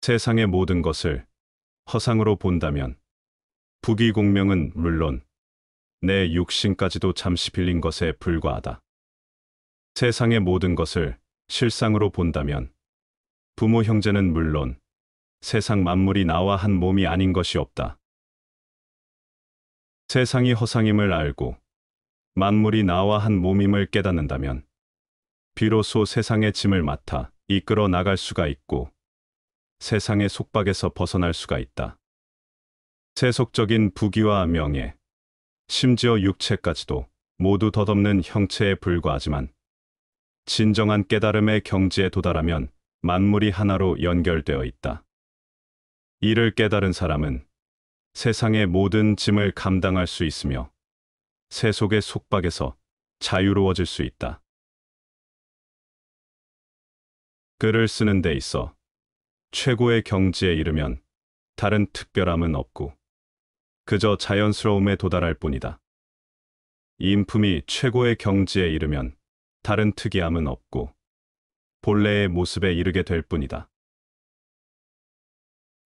세상의 모든 것을 허상으로 본다면 부귀공명은 물론 내 육신까지도 잠시 빌린 것에 불과하다. 세상의 모든 것을 실상으로 본다면 부모 형제는 물론 세상 만물이 나와 한 몸이 아닌 것이 없다. 세상이 허상임을 알고 만물이 나와 한 몸임을 깨닫는다면 비로소 세상의 짐을 맡아 이끌어 나갈 수가 있고 세상의 속박에서 벗어날 수가 있다. 세속적인 부귀와 명예, 심지어 육체까지도 모두 덧없는 형체에 불과하지만 진정한 깨달음의 경지에 도달하면 만물이 하나로 연결되어 있다. 이를 깨달은 사람은 세상의 모든 짐을 감당할 수 있으며 세속의 속박에서 자유로워질 수 있다. 글을 쓰는 데 있어 최고의 경지에 이르면 다른 특별함은 없고 그저 자연스러움에 도달할 뿐이다. 인품이 최고의 경지에 이르면 다른 특이함은 없고 본래의 모습에 이르게 될 뿐이다.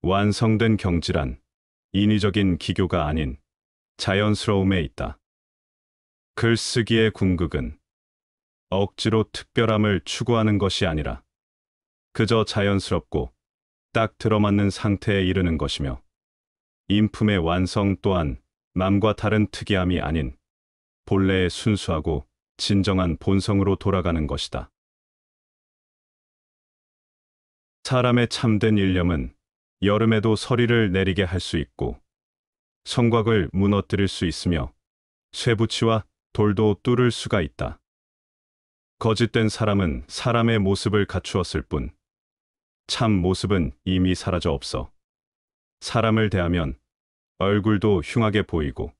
완성된 경지란 인위적인 기교가 아닌 자연스러움에 있다. 글쓰기의 궁극은 억지로 특별함을 추구하는 것이 아니라 그저 자연스럽고 딱 들어맞는 상태에 이르는 것이며 인품의 완성 또한 남과 다른 특이함이 아닌 본래의 순수하고 진정한 본성으로 돌아가는 것이다. 사람의 참된 일념은 여름에도 서리를 내리게 할 수 있고 성곽을 무너뜨릴 수 있으며 쇠붙이와 돌도 뚫을 수가 있다. 거짓된 사람은 사람의 모습을 갖추었을 뿐참 모습은 이미 사라져 없어. 사람을 대하면 얼굴도 흉하게 보이고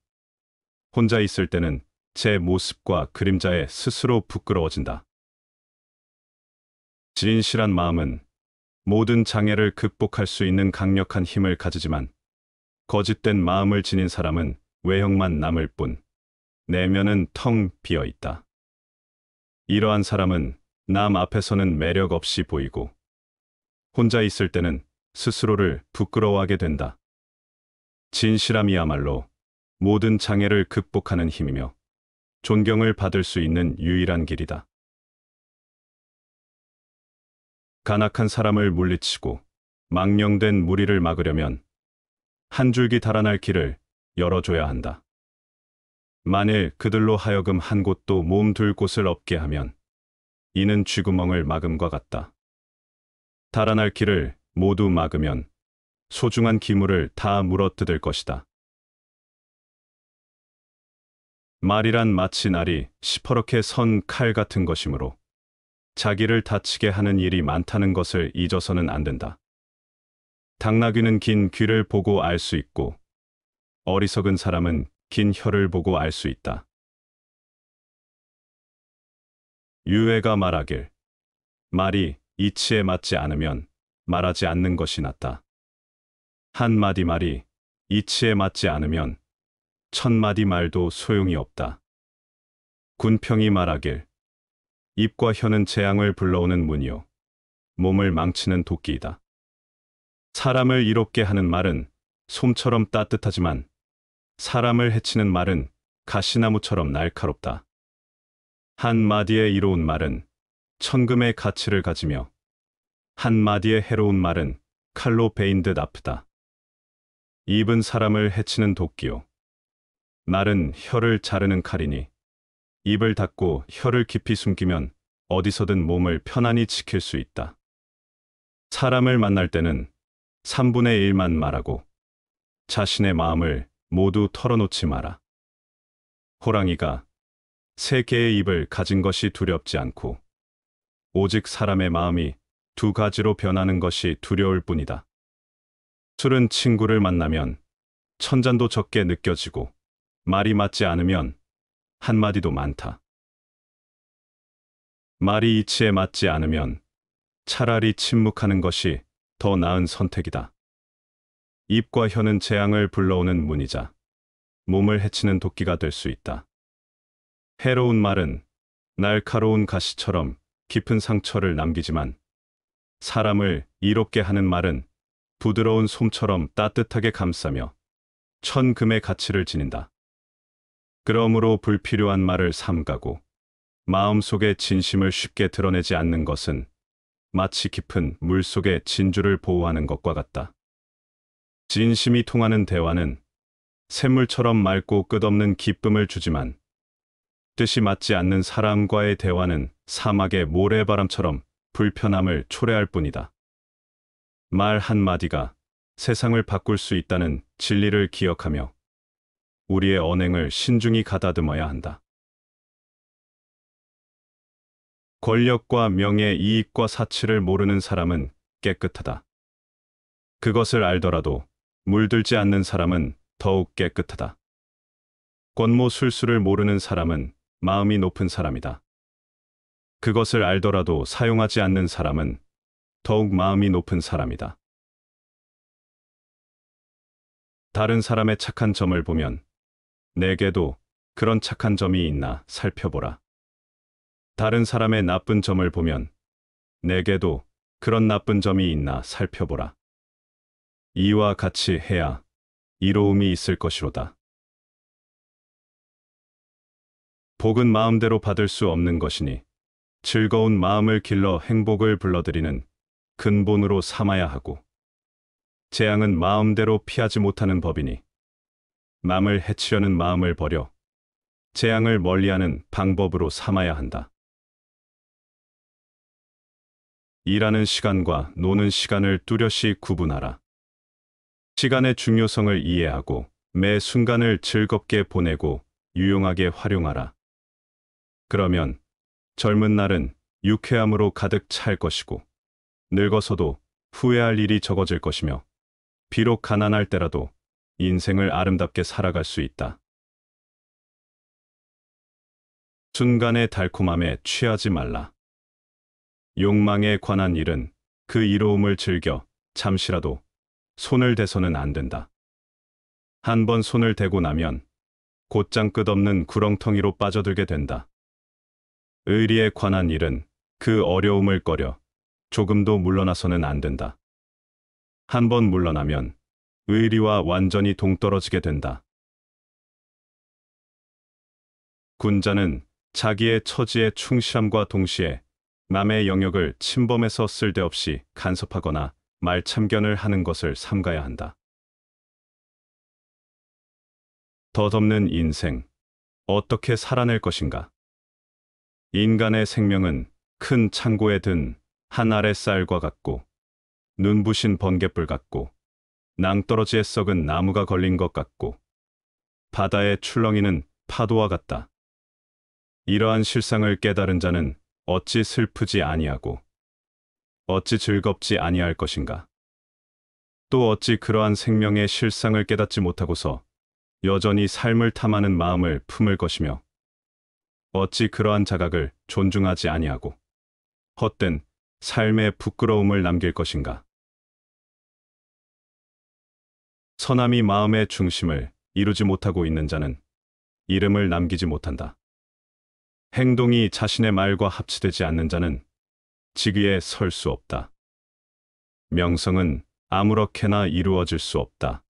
혼자 있을 때는 제 모습과 그림자에 스스로 부끄러워진다. 진실한 마음은 모든 장애를 극복할 수 있는 강력한 힘을 가지지만 거짓된 마음을 지닌 사람은 외형만 남을 뿐 내면은 텅 비어 있다. 이러한 사람은 남 앞에서는 매력 없이 보이고 혼자 있을 때는 스스로를 부끄러워하게 된다. 진실함이야말로 모든 장애를 극복하는 힘이며 존경을 받을 수 있는 유일한 길이다. 간악한 사람을 물리치고 망령된 무리를 막으려면 한 줄기 달아날 길을 열어줘야 한다. 만일 그들로 하여금 한 곳도 몸 둘 곳을 없게 하면 이는 쥐구멍을 막음과 같다. 달아날 길을 모두 막으면 소중한 기물을 다 물어뜯을 것이다. 말이란 마치 날이 시퍼렇게 선 칼 같은 것이므로 자기를 다치게 하는 일이 많다는 것을 잊어서는 안 된다. 당나귀는 긴 귀를 보고 알 수 있고 어리석은 사람은 긴 혀를 보고 알 수 있다. 유해가 말하길 말이 이치에 맞지 않으면 말하지 않는 것이 낫다. 한마디 말이 이치에 맞지 않으면 천마디 말도 소용이 없다. 군평이 말하길 입과 혀는 재앙을 불러오는 문이요 몸을 망치는 도끼이다. 사람을 이롭게 하는 말은 솜처럼 따뜻하지만 사람을 해치는 말은 가시나무처럼 날카롭다. 한마디의 이로운 말은 천금의 가치를 가지며 한마디의 해로운 말은 칼로 베인 듯 아프다. 입은 사람을 해치는 도끼요. 말은 혀를 자르는 칼이니 입을 닫고 혀를 깊이 숨기면 어디서든 몸을 편안히 지킬 수 있다. 사람을 만날 때는 3분의 1만 말하고 자신의 마음을 모두 털어놓지 마라. 호랑이가 세 개의 입을 가진 것이 두렵지 않고 오직 사람의 마음이 두 가지로 변하는 것이 두려울 뿐이다. 술은 친구를 만나면 천잔도 적게 느껴지고 말이 맞지 않으면 한마디도 많다. 말이 이치에 맞지 않으면 차라리 침묵하는 것이 더 나은 선택이다. 입과 혀는 재앙을 불러오는 문이자 몸을 해치는 도끼가 될 수 있다. 해로운 말은 날카로운 가시처럼 깊은 상처를 남기지만 사람을 이롭게 하는 말은 부드러운 솜처럼 따뜻하게 감싸며 천금의 가치를 지닌다. 그러므로 불필요한 말을 삼가고 마음속의 진심을 쉽게 드러내지 않는 것은 마치 깊은 물속의 진주를 보호하는 것과 같다. 진심이 통하는 대화는 샘물처럼 맑고 끝없는 기쁨을 주지만 뜻이 맞지 않는 사람과의 대화는 사막의 모래바람처럼 불편함을 초래할 뿐이다. 말 한마디가 세상을 바꿀 수 있다는 진리를 기억하며 우리의 언행을 신중히 가다듬어야 한다. 권력과 명예, 이익과 사치를 모르는 사람은 깨끗하다. 그것을 알더라도 물들지 않는 사람은 더욱 깨끗하다. 권모 술수를 모르는 사람은 마음이 높은 사람이다. 그것을 알더라도 사용하지 않는 사람은 더욱 마음이 높은 사람이다. 다른 사람의 착한 점을 보면 내게도 그런 착한 점이 있나 살펴보라. 다른 사람의 나쁜 점을 보면 내게도 그런 나쁜 점이 있나 살펴보라. 이와 같이 해야 이로움이 있을 것이로다. 복은 마음대로 받을 수 없는 것이니 즐거운 마음을 길러 행복을 불러들이는 근본으로 삼아야 하고 재앙은 마음대로 피하지 못하는 법이니 남을 해치려는 마음을 버려 재앙을 멀리하는 방법으로 삼아야 한다. 일하는 시간과 노는 시간을 뚜렷이 구분하라. 시간의 중요성을 이해하고 매 순간을 즐겁게 보내고 유용하게 활용하라. 그러면 젊은 날은 유쾌함으로 가득 찰 것이고 늙어서도 후회할 일이 적어질 것이며 비록 가난할 때라도 인생을 아름답게 살아갈 수 있다. 순간의 달콤함에 취하지 말라. 욕망에 관한 일은 그 이로움을 즐겨 잠시라도 손을 대서는 안 된다. 한번 손을 대고 나면 곧장 끝없는 구렁텅이로 빠져들게 된다. 의리에 관한 일은 그 어려움을 꺼려 조금도 물러나서는 안 된다. 한 번 물러나면 의리와 완전히 동떨어지게 된다. 군자는 자기의 처지에 충실함과 동시에 남의 영역을 침범해서 쓸데없이 간섭하거나 말참견을 하는 것을 삼가야 한다. 덧없는 인생, 어떻게 살아낼 것인가? 인간의 생명은 큰 창고에 든 한 알의 쌀과 같고 눈부신 번갯불 같고 낭떠러지에 썩은 나무가 걸린 것 같고 바다의 출렁이는 파도와 같다. 이러한 실상을 깨달은 자는 어찌 슬프지 아니하고 어찌 즐겁지 아니할 것인가. 또 어찌 그러한 생명의 실상을 깨닫지 못하고서 여전히 삶을 탐하는 마음을 품을 것이며 어찌 그러한 자각을 존중하지 아니하고 헛된 삶의 부끄러움을 남길 것인가. 선함이 마음의 중심을 이루지 못하고 있는 자는 이름을 남기지 못한다. 행동이 자신의 말과 합치되지 않는 자는 직위에 설 수 없다. 명성은 아무렇게나 이루어질 수 없다.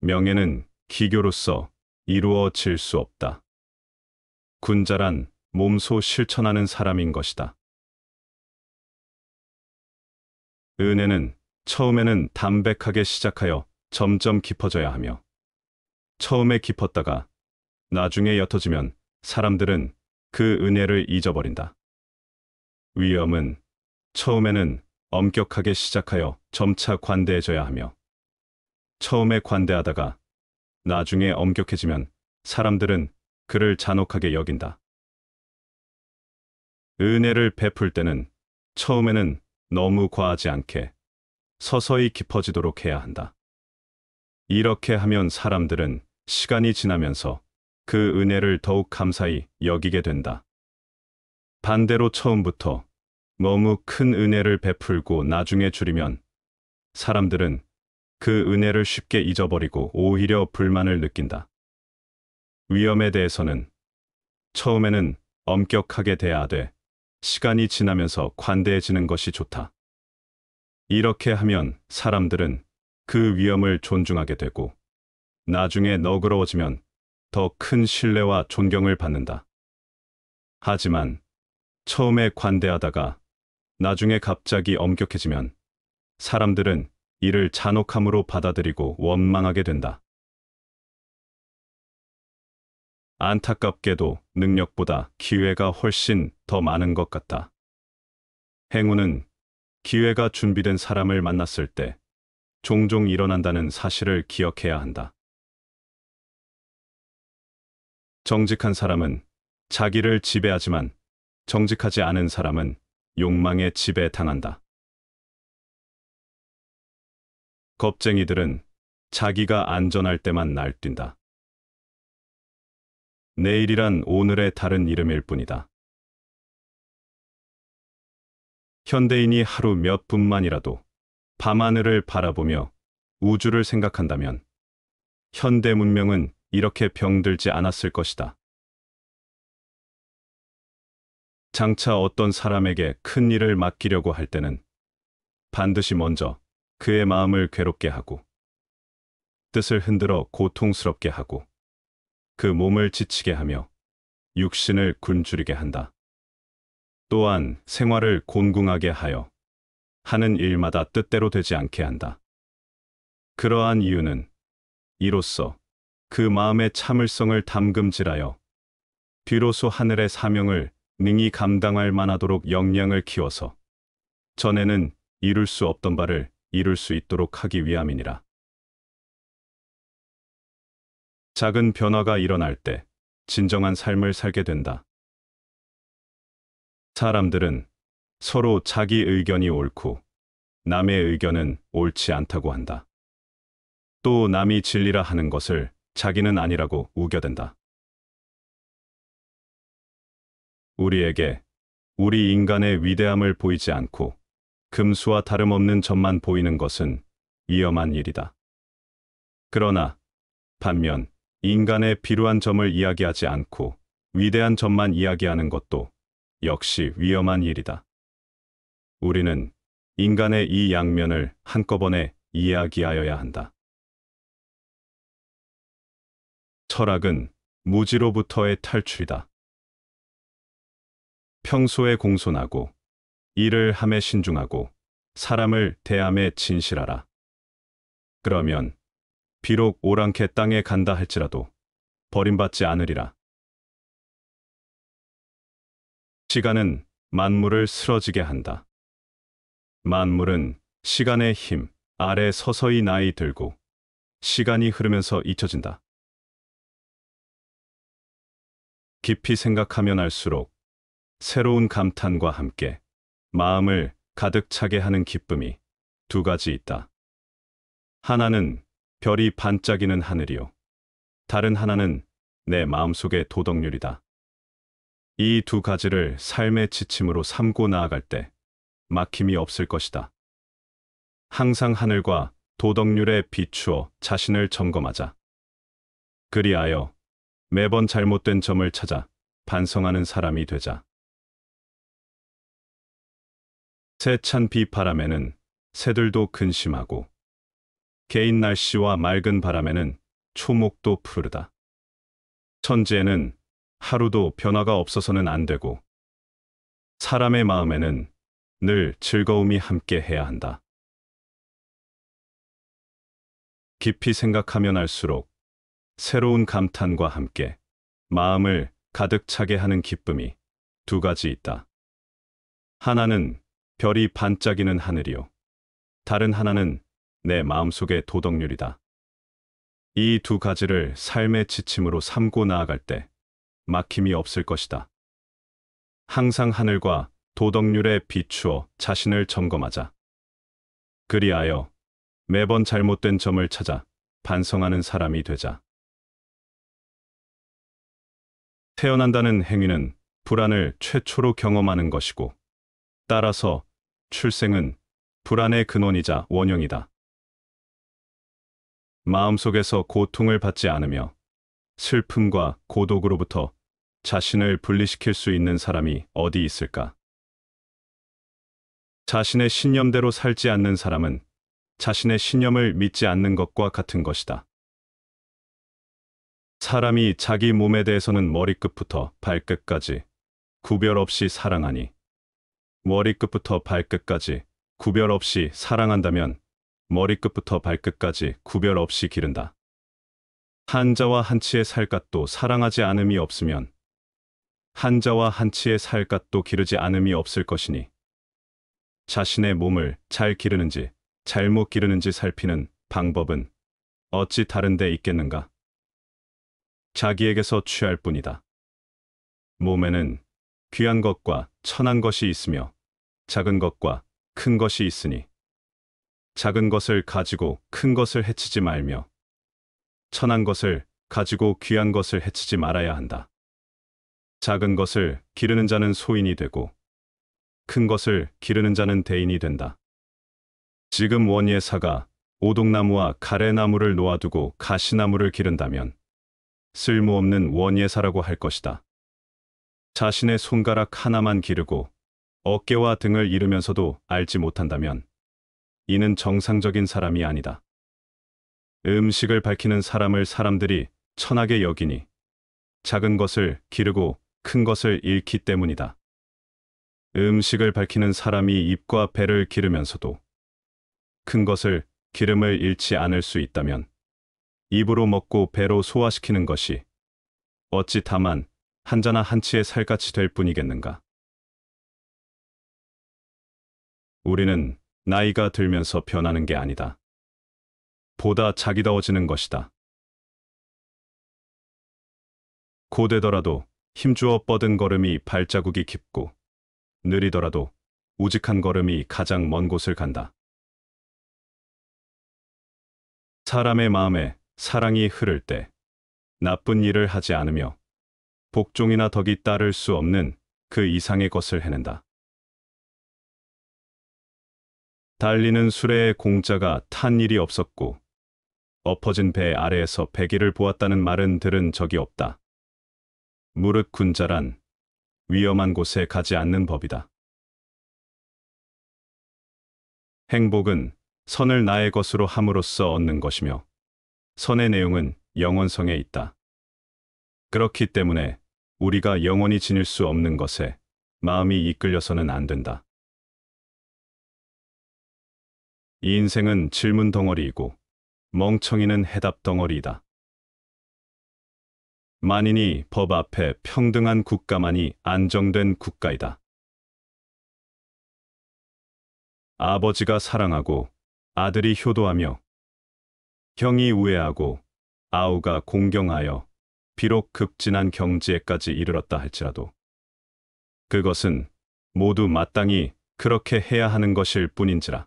명예는 기교로서 이루어질 수 없다. 군자란 몸소 실천하는 사람인 것이다. 은혜는 처음에는 담백하게 시작하여 점점 깊어져야 하며 처음에 깊었다가 나중에 옅어지면 사람들은 그 은혜를 잊어버린다. 위엄은 처음에는 엄격하게 시작하여 점차 관대해져야 하며 처음에 관대하다가 나중에 엄격해지면 사람들은 그를 잔혹하게 여긴다. 은혜를 베풀 때는 처음에는 너무 과하지 않게 서서히 깊어지도록 해야 한다. 이렇게 하면 사람들은 시간이 지나면서 그 은혜를 더욱 감사히 여기게 된다. 반대로 처음부터 너무 큰 은혜를 베풀고 나중에 줄이면 사람들은 그 은혜를 쉽게 잊어버리고 오히려 불만을 느낀다. 위험에 대해서는 처음에는 엄격하게 대하되 시간이 지나면서 관대해지는 것이 좋다. 이렇게 하면 사람들은 그 위험을 존중하게 되고 나중에 너그러워지면 더 큰 신뢰와 존경을 받는다. 하지만 처음에 관대하다가 나중에 갑자기 엄격해지면 사람들은 이를 잔혹함으로 받아들이고 원망하게 된다. 안타깝게도 능력보다 기회가 훨씬 더 많은 것 같다. 행운은 기회가 준비된 사람을 만났을 때 종종 일어난다는 사실을 기억해야 한다. 정직한 사람은 자기를 지배하지만 정직하지 않은 사람은 욕망에 지배당한다. 겁쟁이들은 자기가 안전할 때만 날뛴다. 내일이란 오늘의 다른 이름일 뿐이다. 현대인이 하루 몇 분만이라도 밤하늘을 바라보며 우주를 생각한다면 현대 문명은 이렇게 병들지 않았을 것이다. 장차 어떤 사람에게 큰 일을 맡기려고 할 때는 반드시 먼저 그의 마음을 괴롭게 하고 뜻을 흔들어 고통스럽게 하고 그 몸을 지치게 하며 육신을 굶주리게 한다. 또한 생활을 곤궁하게 하여 하는 일마다 뜻대로 되지 않게 한다. 그러한 이유는 이로써 그 마음의 참을성을 담금질하여 비로소 하늘의 사명을 능히 감당할 만하도록 역량을 키워서 전에는 이룰 수 없던 바를 이룰 수 있도록 하기 위함이니라. 작은 변화가 일어날 때 진정한 삶을 살게 된다. 사람들은 서로 자기 의견이 옳고 남의 의견은 옳지 않다고 한다. 또 남이 진리라 하는 것을 자기는 아니라고 우겨댄다. 우리에게 우리 인간의 위대함을 보이지 않고 금수와 다름없는 점만 보이는 것은 위험한 일이다. 그러나 반면 인간의 비루한 점을 이야기하지 않고 위대한 점만 이야기하는 것도 역시 위험한 일이다. 우리는 인간의 이 양면을 한꺼번에 이야기하여야 한다. 철학은 무지로부터의 탈출이다. 평소에 공손하고 일을 함에 신중하고 사람을 대함에 진실하라. 그러면 비록 오랑캐 땅에 간다 할지라도 버림받지 않으리라. 시간은 만물을 쓰러지게 한다. 만물은 시간의 힘 아래 서서히 나이 들고 시간이 흐르면서 잊혀진다. 깊이 생각하면 알수록 새로운 감탄과 함께 마음을 가득 차게 하는 기쁨이 두 가지 있다. 하나는 별이 반짝이는 하늘이요. 다른 하나는 내 마음속의 도덕률이다. 이 두 가지를 삶의 지침으로 삼고 나아갈 때 막힘이 없을 것이다. 항상 하늘과 도덕률에 비추어 자신을 점검하자. 그리하여 매번 잘못된 점을 찾아 반성하는 사람이 되자. 새찬 비바람에는 새들도 근심하고 개인 날씨와 맑은 바람에는 초목도 푸르다. 천지에는 하루도 변화가 없어서는 안 되고 사람의 마음에는 늘 즐거움이 함께 해야 한다. 깊이 생각하면 할수록 새로운 감탄과 함께 마음을 가득 차게 하는 기쁨이 두 가지 있다. 하나는 별이 반짝이는 하늘이요. 다른 하나는 내 마음속의 도덕률이다. 이 두 가지를 삶의 지침으로 삼고 나아갈 때 막힘이 없을 것이다. 항상 하늘과 도덕률에 비추어 자신을 점검하자. 그리하여 매번 잘못된 점을 찾아 반성하는 사람이 되자. 태어난다는 행위는 불안을 최초로 경험하는 것이고 따라서 출생은 불안의 근원이자 원형이다. 마음속에서 고통을 받지 않으며 슬픔과 고독으로부터 자신을 분리시킬 수 있는 사람이 어디 있을까? 자신의 신념대로 살지 않는 사람은 자신의 신념을 믿지 않는 것과 같은 것이다. 사람이 자기 몸에 대해서는 머리끝부터 발끝까지 구별 없이 사랑하니 머리끝부터 발끝까지 구별 없이 사랑한다면 머리끝부터 발끝까지 구별 없이 기른다. 한자와 한치의 살갗도 사랑하지 않음이 없으면 한자와 한치의 살갗도 기르지 않음이 없을 것이니 자신의 몸을 잘 기르는지 잘못 기르는지 살피는 방법은 어찌 다른 데 있겠는가? 자기에게서 취할 뿐이다. 몸에는 귀한 것과 천한 것이 있으며 작은 것과 큰 것이 있으니 작은 것을 가지고 큰 것을 해치지 말며 천한 것을 가지고 귀한 것을 해치지 말아야 한다. 작은 것을 기르는 자는 소인이 되고 큰 것을 기르는 자는 대인이 된다. 지금 원예 사가 오동나무와 가래나무를 놓아두고 가시나무를 기른다면 쓸모없는 원예사라고 할 것이다. 자신의 손가락 하나만 기르고 어깨와 등을 잃으면서도 알지 못한다면 이는 정상적인 사람이 아니다. 음식을 밝히는 사람을 사람들이 천하게 여기니 작은 것을 기르고 큰 것을 잃기 때문이다. 음식을 밝히는 사람이 입과 배를 기르면서도 큰 것을 기름을 잃지 않을 수 있다면 입으로 먹고 배로 소화시키는 것이 어찌 다만 한자나 한치의 살갗이 될 뿐이겠는가. 우리는 나이가 들면서 변하는 게 아니다. 보다 자기다워지는 것이다. 고되더라도 힘주어 뻗은 걸음이 발자국이 깊고 느리더라도 우직한 걸음이 가장 먼 곳을 간다. 사람의 마음에 사랑이 흐를 때 나쁜 일을 하지 않으며 복종이나 덕이 따를 수 없는 그 이상의 것을 해낸다. 달리는 수레에 공짜가 탄 일이 없었고 엎어진 배 아래에서 배기를 보았다는 말은 들은 적이 없다. 무릇 군자란 위험한 곳에 가지 않는 법이다. 행복은 선을 나의 것으로 함으로써 얻는 것이며 선의 내용은 영원성에 있다. 그렇기 때문에 우리가 영원히 지닐 수 없는 것에 마음이 이끌려서는 안 된다. 인생은 질문 덩어리이고 멍청이는 해답 덩어리이다. 만인이 법 앞에 평등한 국가만이 안정된 국가이다. 아버지가 사랑하고 아들이 효도하며 형이 우애하고 아우가 공경하여 비록 극진한 경지에까지 이르렀다 할지라도 그것은 모두 마땅히 그렇게 해야 하는 것일 뿐인지라.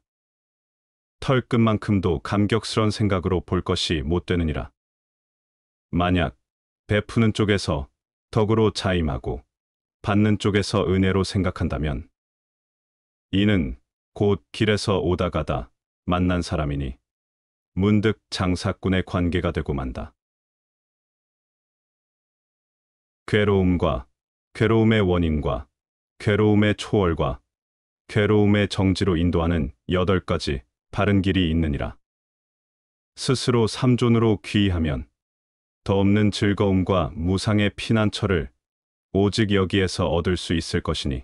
털끝만큼도 감격스런 생각으로 볼 것이 못 되느니라. 만약 베푸는 쪽에서 덕으로 자임하고 받는 쪽에서 은혜로 생각한다면 이는 곧 길에서 오다가다 만난 사람이니 문득 장사꾼의 관계가 되고 만다. 괴로움과 괴로움의 원인과 괴로움의 초월과 괴로움의 정지로 인도하는 여덟 가지 바른 길이 있느니라. 스스로 삼존으로 귀하면 더 없는 즐거움과 무상의 피난처를 오직 여기에서 얻을 수 있을 것이니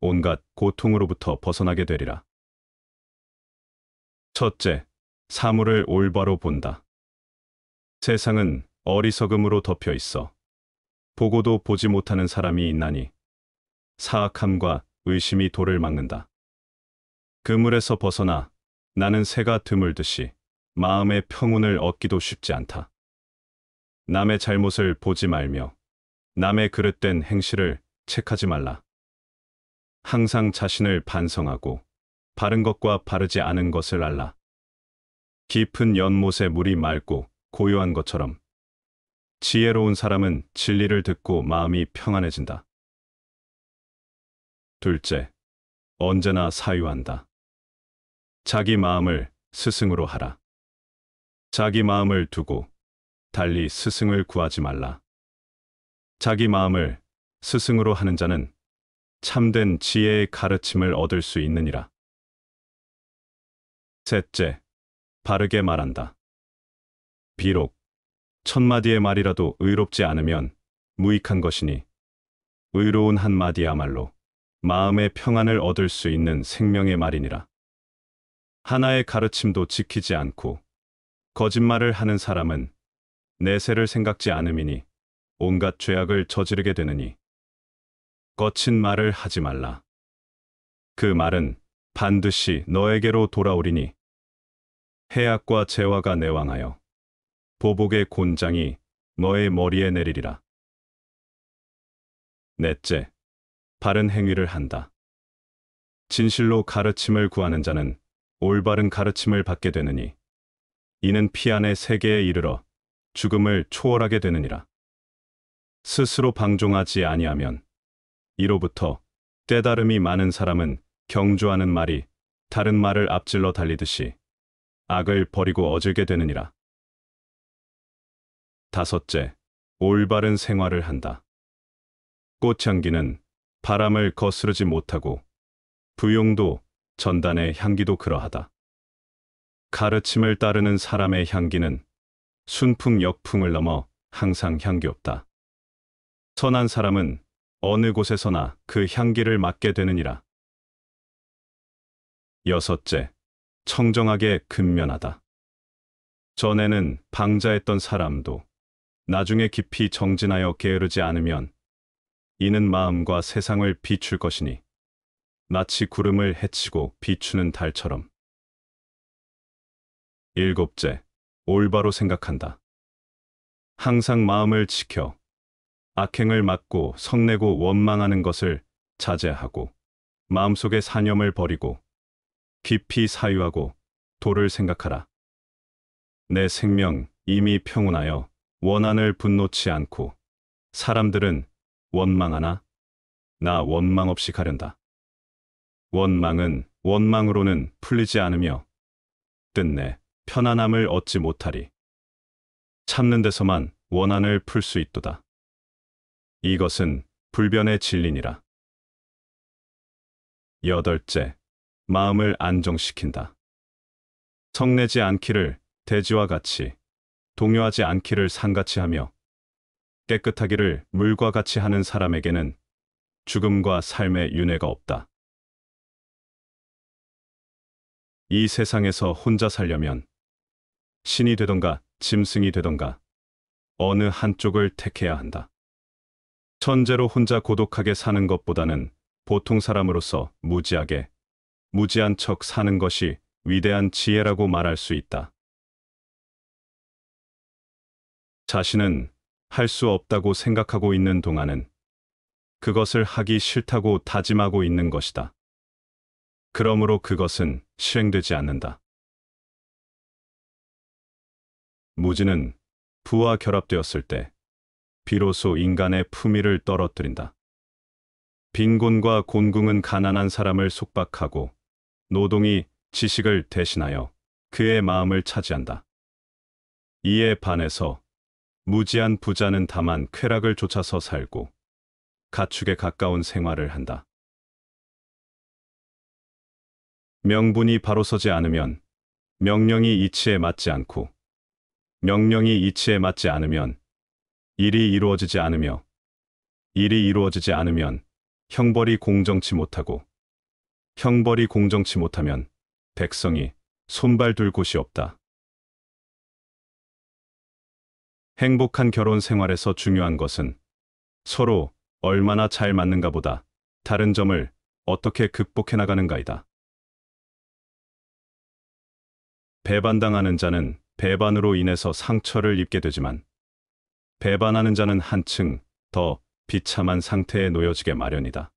온갖 고통으로부터 벗어나게 되리라. 첫째, 사물을 올바로 본다. 세상은 어리석음으로 덮여 있어 보고도 보지 못하는 사람이 있나니 사악함과 의심이 도를 막는다. 그물에서 벗어나 나는 새가 드물듯이 마음의 평온을 얻기도 쉽지 않다. 남의 잘못을 보지 말며 남의 그릇된 행실을 책하지 말라. 항상 자신을 반성하고 바른 것과 바르지 않은 것을 알라. 깊은 연못에 물이 맑고 고요한 것처럼 지혜로운 사람은 진리를 듣고 마음이 평안해진다. 둘째, 언제나 사유한다. 자기 마음을 스승으로 하라. 자기 마음을 두고 달리 스승을 구하지 말라. 자기 마음을 스승으로 하는 자는 참된 지혜의 가르침을 얻을 수 있느니라. 셋째, 바르게 말한다. 비록 첫마디의 말이라도 의롭지 않으면 무익한 것이니 의로운 한마디야말로 마음의 평안을 얻을 수 있는 생명의 말이니라. 하나의 가르침도 지키지 않고 거짓말을 하는 사람은 내세를 생각지 않음이니 온갖 죄악을 저지르게 되느니 거친 말을 하지 말라. 그 말은 반드시 너에게로 돌아오리니 해악과 재화가 내왕하여 보복의 곤장이 너의 머리에 내리리라. 넷째, 바른 행위를 한다. 진실로 가르침을 구하는 자는 올바른 가르침을 받게 되느니 이는 피 안의 세계에 이르러 죽음을 초월하게 되느니라. 스스로 방종하지 아니하면 이로부터 때다름이 많은 사람은 경주하는 말이 다른 말을 앞질러 달리듯이 악을 버리고 어질게 되느니라. 다섯째, 올바른 생활을 한다. 꽃향기는 바람을 거스르지 못하고 부용도 전단의 향기도 그러하다. 가르침을 따르는 사람의 향기는 순풍 역풍을 넘어 항상 향기없다. 선한 사람은 어느 곳에서나 그 향기를 맡게 되느니라. 여섯째, 청정하게 근면하다. 전에는 방자했던 사람도 나중에 깊이 정진하여 게으르지 않으면 이는 마음과 세상을 비출 것이니 마치 구름을 헤치고 비추는 달처럼. 일곱째, 올바로 생각한다. 항상 마음을 지켜 악행을 막고 성내고 원망하는 것을 자제하고 마음속의 사념을 버리고 깊이 사유하고 도를 생각하라. 내 생명 이미 평온하여 원한을 분노치 않고 사람들은 원망하나 나 원망 없이 가련다. 원망은 원망으로는 풀리지 않으며 뜻내 편안함을 얻지 못하리. 참는 데서만 원한을 풀 수 있도다. 이것은 불변의 진리니라. 여덟째, 마음을 안정시킨다. 성내지 않기를 대지와 같이, 동요하지 않기를 산같이 하며, 깨끗하기를 물과 같이 하는 사람에게는 죽음과 삶의 윤회가 없다. 이 세상에서 혼자 살려면 신이 되던가 짐승이 되던가 어느 한쪽을 택해야 한다. 천재로 혼자 고독하게 사는 것보다는 보통 사람으로서 무지하게 무지한 척 사는 것이 위대한 지혜라고 말할 수 있다. 자신은 할 수 없다고 생각하고 있는 동안은 그것을 하기 싫다고 다짐하고 있는 것이다. 그러므로 그것은 실행되지 않는다. 무지는 부와 결합되었을 때 비로소 인간의 품위를 떨어뜨린다. 빈곤과 곤궁은 가난한 사람을 속박하고 노동이 지식을 대신하여 그의 마음을 차지한다. 이에 반해서 무지한 부자는 다만 쾌락을 쫓아서 살고 가축에 가까운 생활을 한다. 명분이 바로 서지 않으면 명령이 이치에 맞지 않고 명령이 이치에 맞지 않으면 일이 이루어지지 않으며 일이 이루어지지 않으면 형벌이 공정치 못하고 형벌이 공정치 못하면 백성이 손발 둘 곳이 없다. 행복한 결혼 생활에서 중요한 것은 서로 얼마나 잘 맞는가 보다 다른 점을 어떻게 극복해 나가는가이다. 배반당하는 자는 배반으로 인해서 상처를 입게 되지만 배반하는 자는 한층 더 비참한 상태에 놓여지게 마련이다.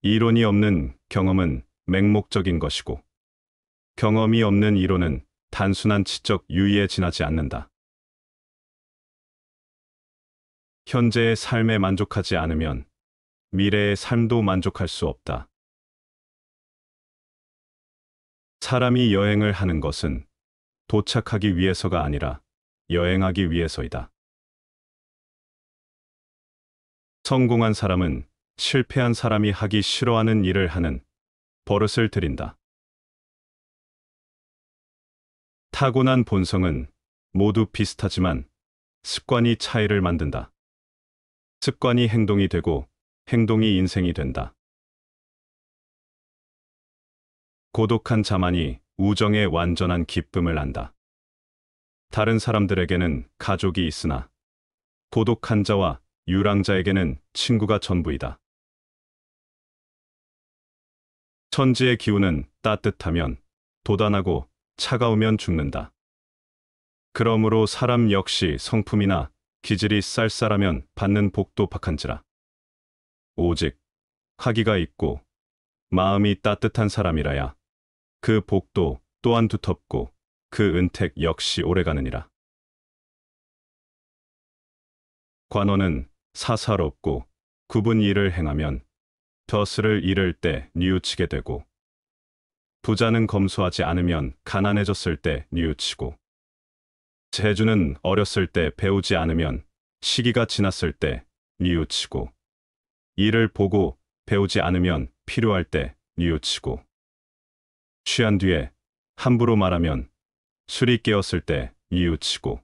이론이 없는 경험은 맹목적인 것이고 경험이 없는 이론은 단순한 지적 유의에 지나지 않는다. 현재의 삶에 만족하지 않으면 미래의 삶도 만족할 수 없다. 사람이 여행을 하는 것은 도착하기 위해서가 아니라 여행하기 위해서이다. 성공한 사람은 실패한 사람이 하기 싫어하는 일을 하는 버릇을 들인다. 타고난 본성은 모두 비슷하지만 습관이 차이를 만든다. 습관이 행동이 되고 행동이 인생이 된다. 고독한 자만이 우정의 완전한 기쁨을 안다. 다른 사람들에게는 가족이 있으나 고독한 자와 유랑자에게는 친구가 전부이다. 천지의 기운은 따뜻하면 도단하고 차가우면 죽는다. 그러므로 사람 역시 성품이나 기질이 쌀쌀하면 받는 복도 박한지라. 오직 하기가 있고 마음이 따뜻한 사람이라야 그 복도 또한 두텁고 그 은택 역시 오래가느니라. 관원은 사사롭고 구분 일을 행하면 벼슬을 잃을 때 뉘우치게 되고 부자는 검소하지 않으면 가난해졌을 때 뉘우치고 재주는 어렸을 때 배우지 않으면 시기가 지났을 때 뉘우치고 이를 보고 배우지 않으면 필요할 때 뉘우치고 취한 뒤에 함부로 말하면 술이 깨었을 때 뉘우치고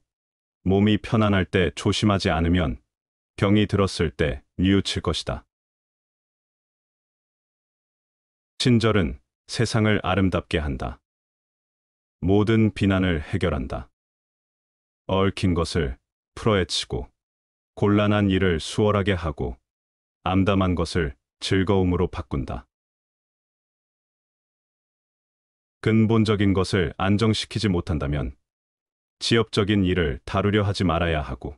몸이 편안할 때 조심하지 않으면 병이 들었을 때 뉘우칠 것이다. 친절은 세상을 아름답게 한다. 모든 비난을 해결한다. 얽힌 것을 풀어헤치고 곤란한 일을 수월하게 하고 암담한 것을 즐거움으로 바꾼다. 근본적인 것을 안정시키지 못한다면 지역적인 일을 다루려 하지 말아야 하고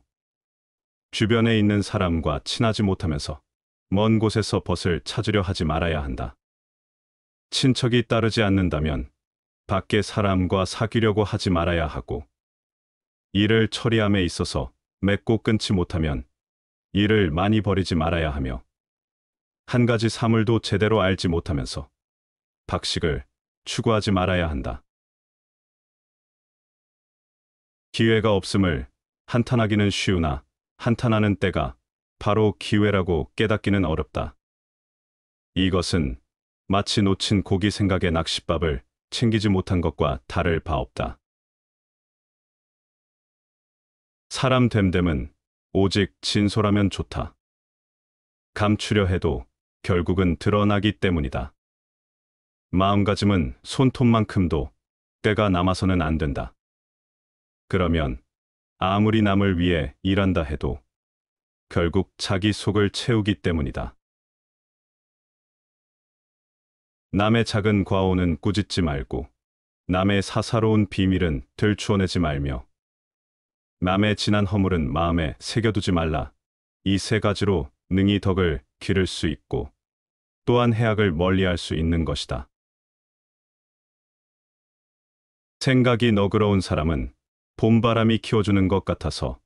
주변에 있는 사람과 친하지 못하면서 먼 곳에서 벗을 찾으려 하지 말아야 한다. 친척이 따르지 않는다면 밖에 사람과 사귀려고 하지 말아야 하고 일을 처리함에 있어서 맺고 끊지 못하면 일을 많이 버리지 말아야 하며 한 가지 사물도 제대로 알지 못하면서 박식을 추구하지 말아야 한다. 기회가 없음을 한탄하기는 쉬우나 한탄하는 때가 바로 기회라고 깨닫기는 어렵다. 이것은 마치 놓친 고기 생각의 낚싯밥을 챙기지 못한 것과 다를 바 없다. 사람 됨됨은 오직 진솔하면 좋다. 감추려 해도 결국은 드러나기 때문이다. 마음가짐은 손톱만큼도 때가 남아서는 안 된다. 그러면 아무리 남을 위해 일한다 해도 결국 자기 속을 채우기 때문이다. 남의 작은 과오는 꾸짖지 말고 남의 사사로운 비밀은 들추어내지 말며 남의 지난 허물은 마음에 새겨두지 말라. 이 세 가지로 능히 덕을 기를 수 있고 또한 해악을 멀리할 수 있는 것이다. 생각이 너그러운 사람은 봄바람이 키워주는 것 같아서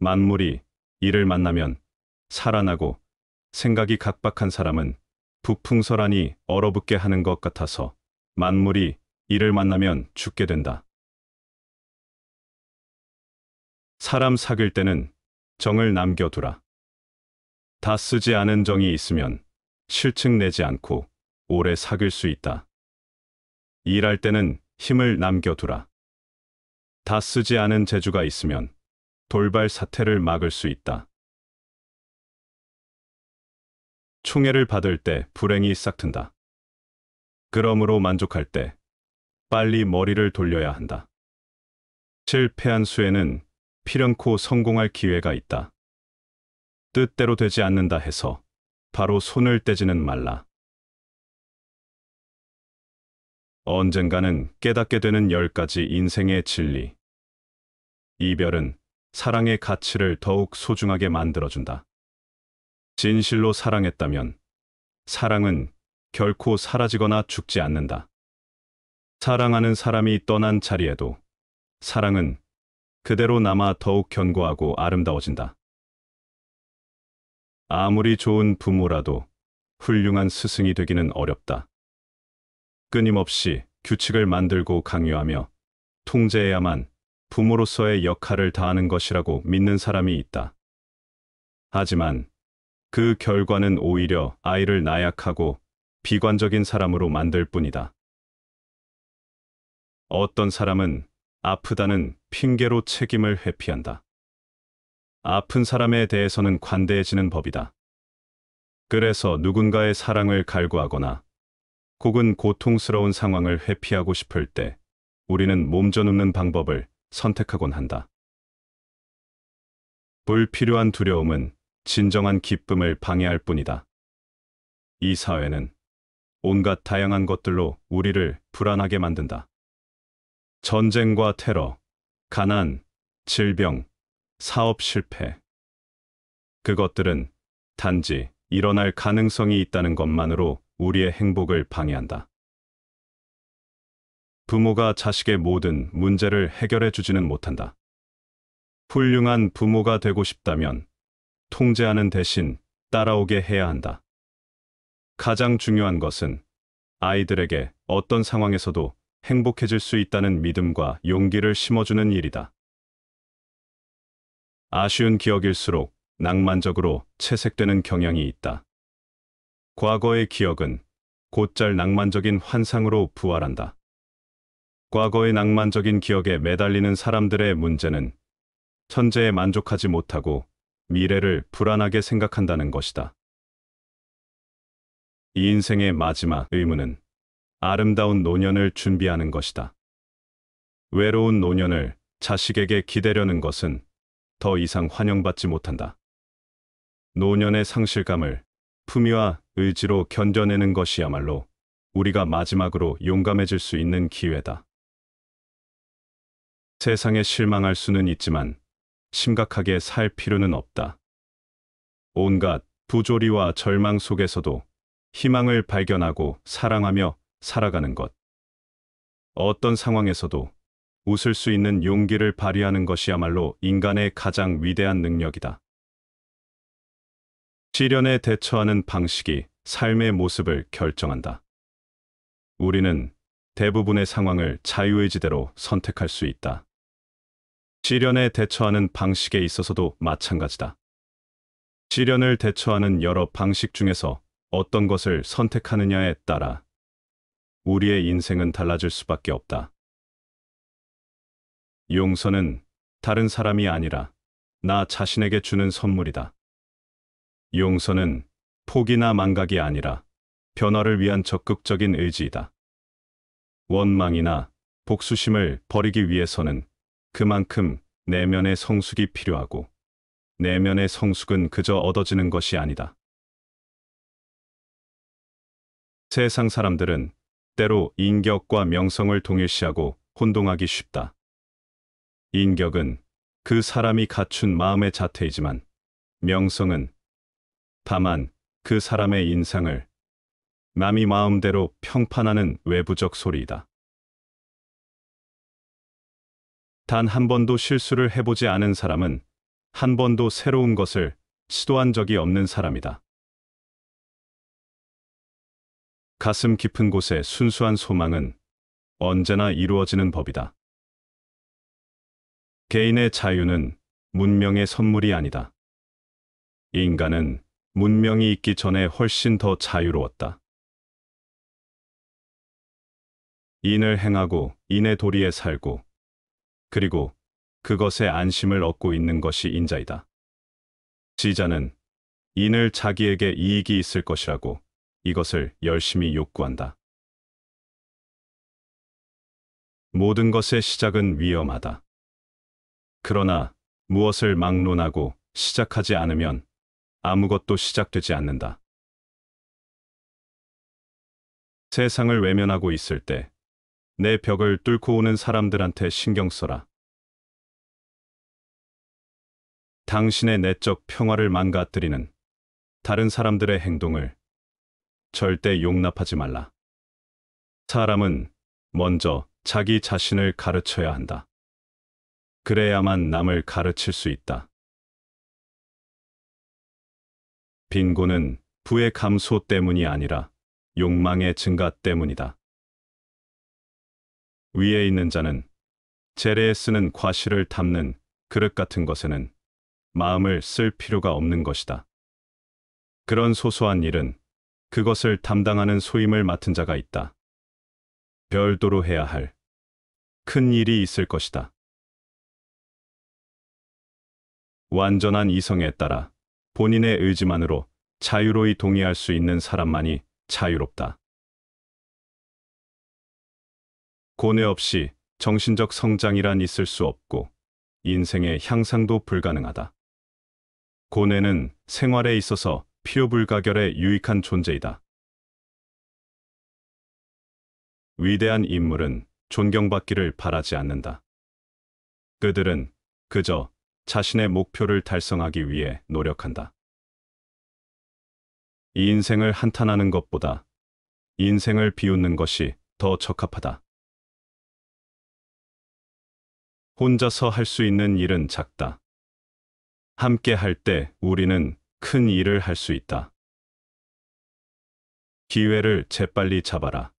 만물이 이를 만나면 살아나고 생각이 각박한 사람은 부풍설한이 얼어붙게 하는 것 같아서 만물이 이를 만나면 죽게 된다. 사람 사귈 때는 정을 남겨두라. 다 쓰지 않은 정이 있으면 실측 내지 않고 오래 사귈 수 있다. 일할 때는 힘을 남겨두라. 다 쓰지 않은 재주가 있으면 돌발 사태를 막을 수 있다. 총애를 받을 때 불행이 싹튼다. 그러므로 만족할 때 빨리 머리를 돌려야 한다. 실패한 수에는 필연코 성공할 기회가 있다. 뜻대로 되지 않는다 해서 바로 손을 떼지는 말라. 언젠가는 깨닫게 되는 열 가지 인생의 진리. 이별은 사랑의 가치를 더욱 소중하게 만들어준다. 진실로 사랑했다면 사랑은 결코 사라지거나 죽지 않는다. 사랑하는 사람이 떠난 자리에도 사랑은 그대로 남아 더욱 견고하고 아름다워진다. 아무리 좋은 부모라도 훌륭한 스승이 되기는 어렵다. 끊임없이 규칙을 만들고 강요하며 통제해야만 부모로서의 역할을 다하는 것이라고 믿는 사람이 있다. 하지만 그 결과는 오히려 아이를 나약하고 비관적인 사람으로 만들 뿐이다. 어떤 사람은 아프다는 핑계로 책임을 회피한다. 아픈 사람에 대해서는 관대해지는 법이다. 그래서 누군가의 사랑을 갈구하거나 혹은 고통스러운 상황을 회피하고 싶을 때 우리는 몸져눕는 방법을 선택하곤 한다. 불필요한 두려움은 진정한 기쁨을 방해할 뿐이다. 이 사회는 온갖 다양한 것들로 우리를 불안하게 만든다. 전쟁과 테러, 가난, 질병, 사업 실패. 그것들은 단지 일어날 가능성이 있다는 것만으로 우리의 행복을 방해한다. 부모가 자식의 모든 문제를 해결해 주지는 못한다. 훌륭한 부모가 되고 싶다면 통제하는 대신 따라오게 해야 한다. 가장 중요한 것은 아이들에게 어떤 상황에서도 행복해질 수 있다는 믿음과 용기를 심어주는 일이다. 아쉬운 기억일수록 낭만적으로 채색되는 경향이 있다. 과거의 기억은 곧잘 낭만적인 환상으로 부활한다. 과거의 낭만적인 기억에 매달리는 사람들의 문제는 천재에 만족하지 못하고 미래를 불안하게 생각한다는 것이다. 이 인생의 마지막 의무는 아름다운 노년을 준비하는 것이다. 외로운 노년을 자식에게 기대려는 것은 더 이상 환영받지 못한다. 노년의 상실감을 품위와 의지로 견뎌내는 것이야말로 우리가 마지막으로 용감해질 수 있는 기회다. 세상에 실망할 수는 있지만 심각하게 살 필요는 없다. 온갖 부조리와 절망 속에서도 희망을 발견하고 사랑하며 살아가는 것. 어떤 상황에서도 웃을 수 있는 용기를 발휘하는 것이야말로 인간의 가장 위대한 능력이다. 시련에 대처하는 방식이 삶의 모습을 결정한다. 우리는 대부분의 상황을 자유의 지대로 선택할 수 있다. 시련에 대처하는 방식에 있어서도 마찬가지다. 시련을 대처하는 여러 방식 중에서 어떤 것을 선택하느냐에 따라 우리의 인생은 달라질 수밖에 없다. 용서는 다른 사람이 아니라 나 자신에게 주는 선물이다. 용서는 포기나 망각이 아니라 변화를 위한 적극적인 의지이다. 원망이나 복수심을 버리기 위해서는 그만큼 내면의 성숙이 필요하고 내면의 성숙은 그저 얻어지는 것이 아니다. 세상 사람들은 때로 인격과 명성을 동일시하고 혼동하기 쉽다. 인격은 그 사람이 갖춘 마음의 자태이지만 명성은 다만 그 사람의 인상을 남이 마음대로 평판하는 외부적 소리이다. 단 한 번도 실수를 해보지 않은 사람은 한 번도 새로운 것을 시도한 적이 없는 사람이다. 가슴 깊은 곳의 순수한 소망은 언제나 이루어지는 법이다. 개인의 자유는 문명의 선물이 아니다. 인간은 문명이 있기 전에 훨씬 더 자유로웠다. 인을 행하고 인의 도리에 살고 그리고 그것에 안심을 얻고 있는 것이 인자이다. 지자는 인을 자기에게 이익이 있을 것이라고 이것을 열심히 욕구한다. 모든 것의 시작은 위험하다. 그러나 무엇을 막론하고 시작하지 않으면 아무것도 시작되지 않는다. 세상을 외면하고 있을 때 내 벽을 뚫고 오는 사람들한테 신경 써라. 당신의 내적 평화를 망가뜨리는 다른 사람들의 행동을 절대 용납하지 말라. 사람은 먼저 자기 자신을 가르쳐야 한다. 그래야만 남을 가르칠 수 있다. 빈곤은 부의 감소 때문이 아니라 욕망의 증가 때문이다. 위에 있는 자는 재래에 쓰는 과실을 담는 그릇 같은 것에는 마음을 쓸 필요가 없는 것이다. 그런 소소한 일은 그것을 담당하는 소임을 맡은 자가 있다. 별도로 해야 할 큰 일이 있을 것이다. 완전한 이성에 따라 본인의 의지만으로 자유로이 동의할 수 있는 사람만이 자유롭다. 고뇌 없이 정신적 성장이란 있을 수 없고 인생의 향상도 불가능하다. 고뇌는 생활에 있어서 필요불가결의 유익한 존재이다. 위대한 인물은 존경받기를 바라지 않는다. 그들은 그저 자신의 목표를 달성하기 위해 노력한다. 이 인생을 한탄하는 것보다 인생을 비웃는 것이 더 적합하다. 혼자서 할 수 있는 일은 작다. 함께 할 때 우리는 큰 일을 할 수 있다. 기회를 재빨리 잡아라.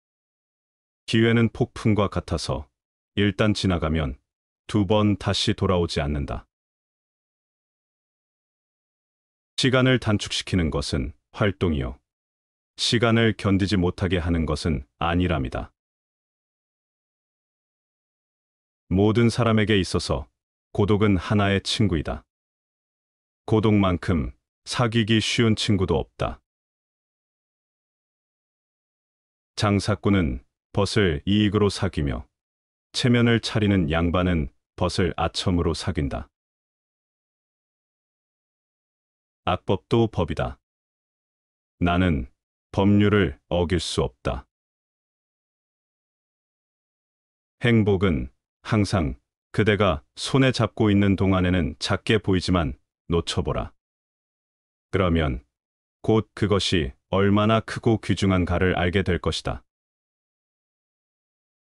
기회는 폭풍과 같아서 일단 지나가면 두 번 다시 돌아오지 않는다. 시간을 단축시키는 것은 활동이요. 시간을 견디지 못하게 하는 것은 아니랍니다. 모든 사람에게 있어서 고독은 하나의 친구이다. 고독만큼 사귀기 쉬운 친구도 없다. 장사꾼은 벗을 이익으로 사귀며 체면을 차리는 양반은 벗을 아첨으로 사귄다. 악법도 법이다. 나는 법률을 어길 수 없다. 행복은 항상 그대가 손에 잡고 있는 동안에는 작게 보이지만 놓쳐보라. 그러면 곧 그것이 얼마나 크고 귀중한가를 알게 될 것이다.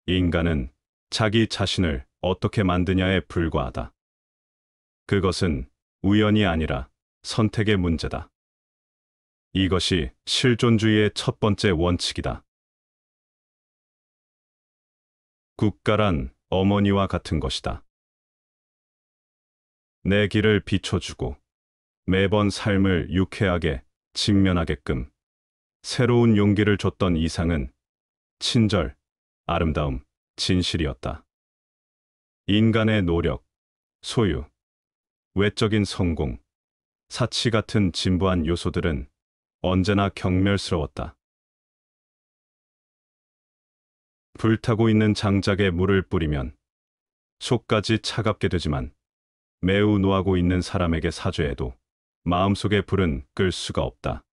인간은 자기 자신을 어떻게 만드냐에 불과하다. 그것은 우연이 아니라 선택의 문제다. 이것이 실존주의의 첫 번째 원칙이다. 국가란 어머니와 같은 것이다. 내 길을 비춰주고 매번 삶을 유쾌하게 직면하게끔 새로운 용기를 줬던 이상은 친절, 아름다움, 진실이었다. 인간의 노력, 소유, 외적인 성공, 사치 같은 진부한 요소들은 언제나 경멸스러웠다. 불타고 있는 장작에 물을 뿌리면 속까지 차갑게 되지만 매우 노하고 있는 사람에게 사죄해도 마음속의 불은 끌 수가 없다.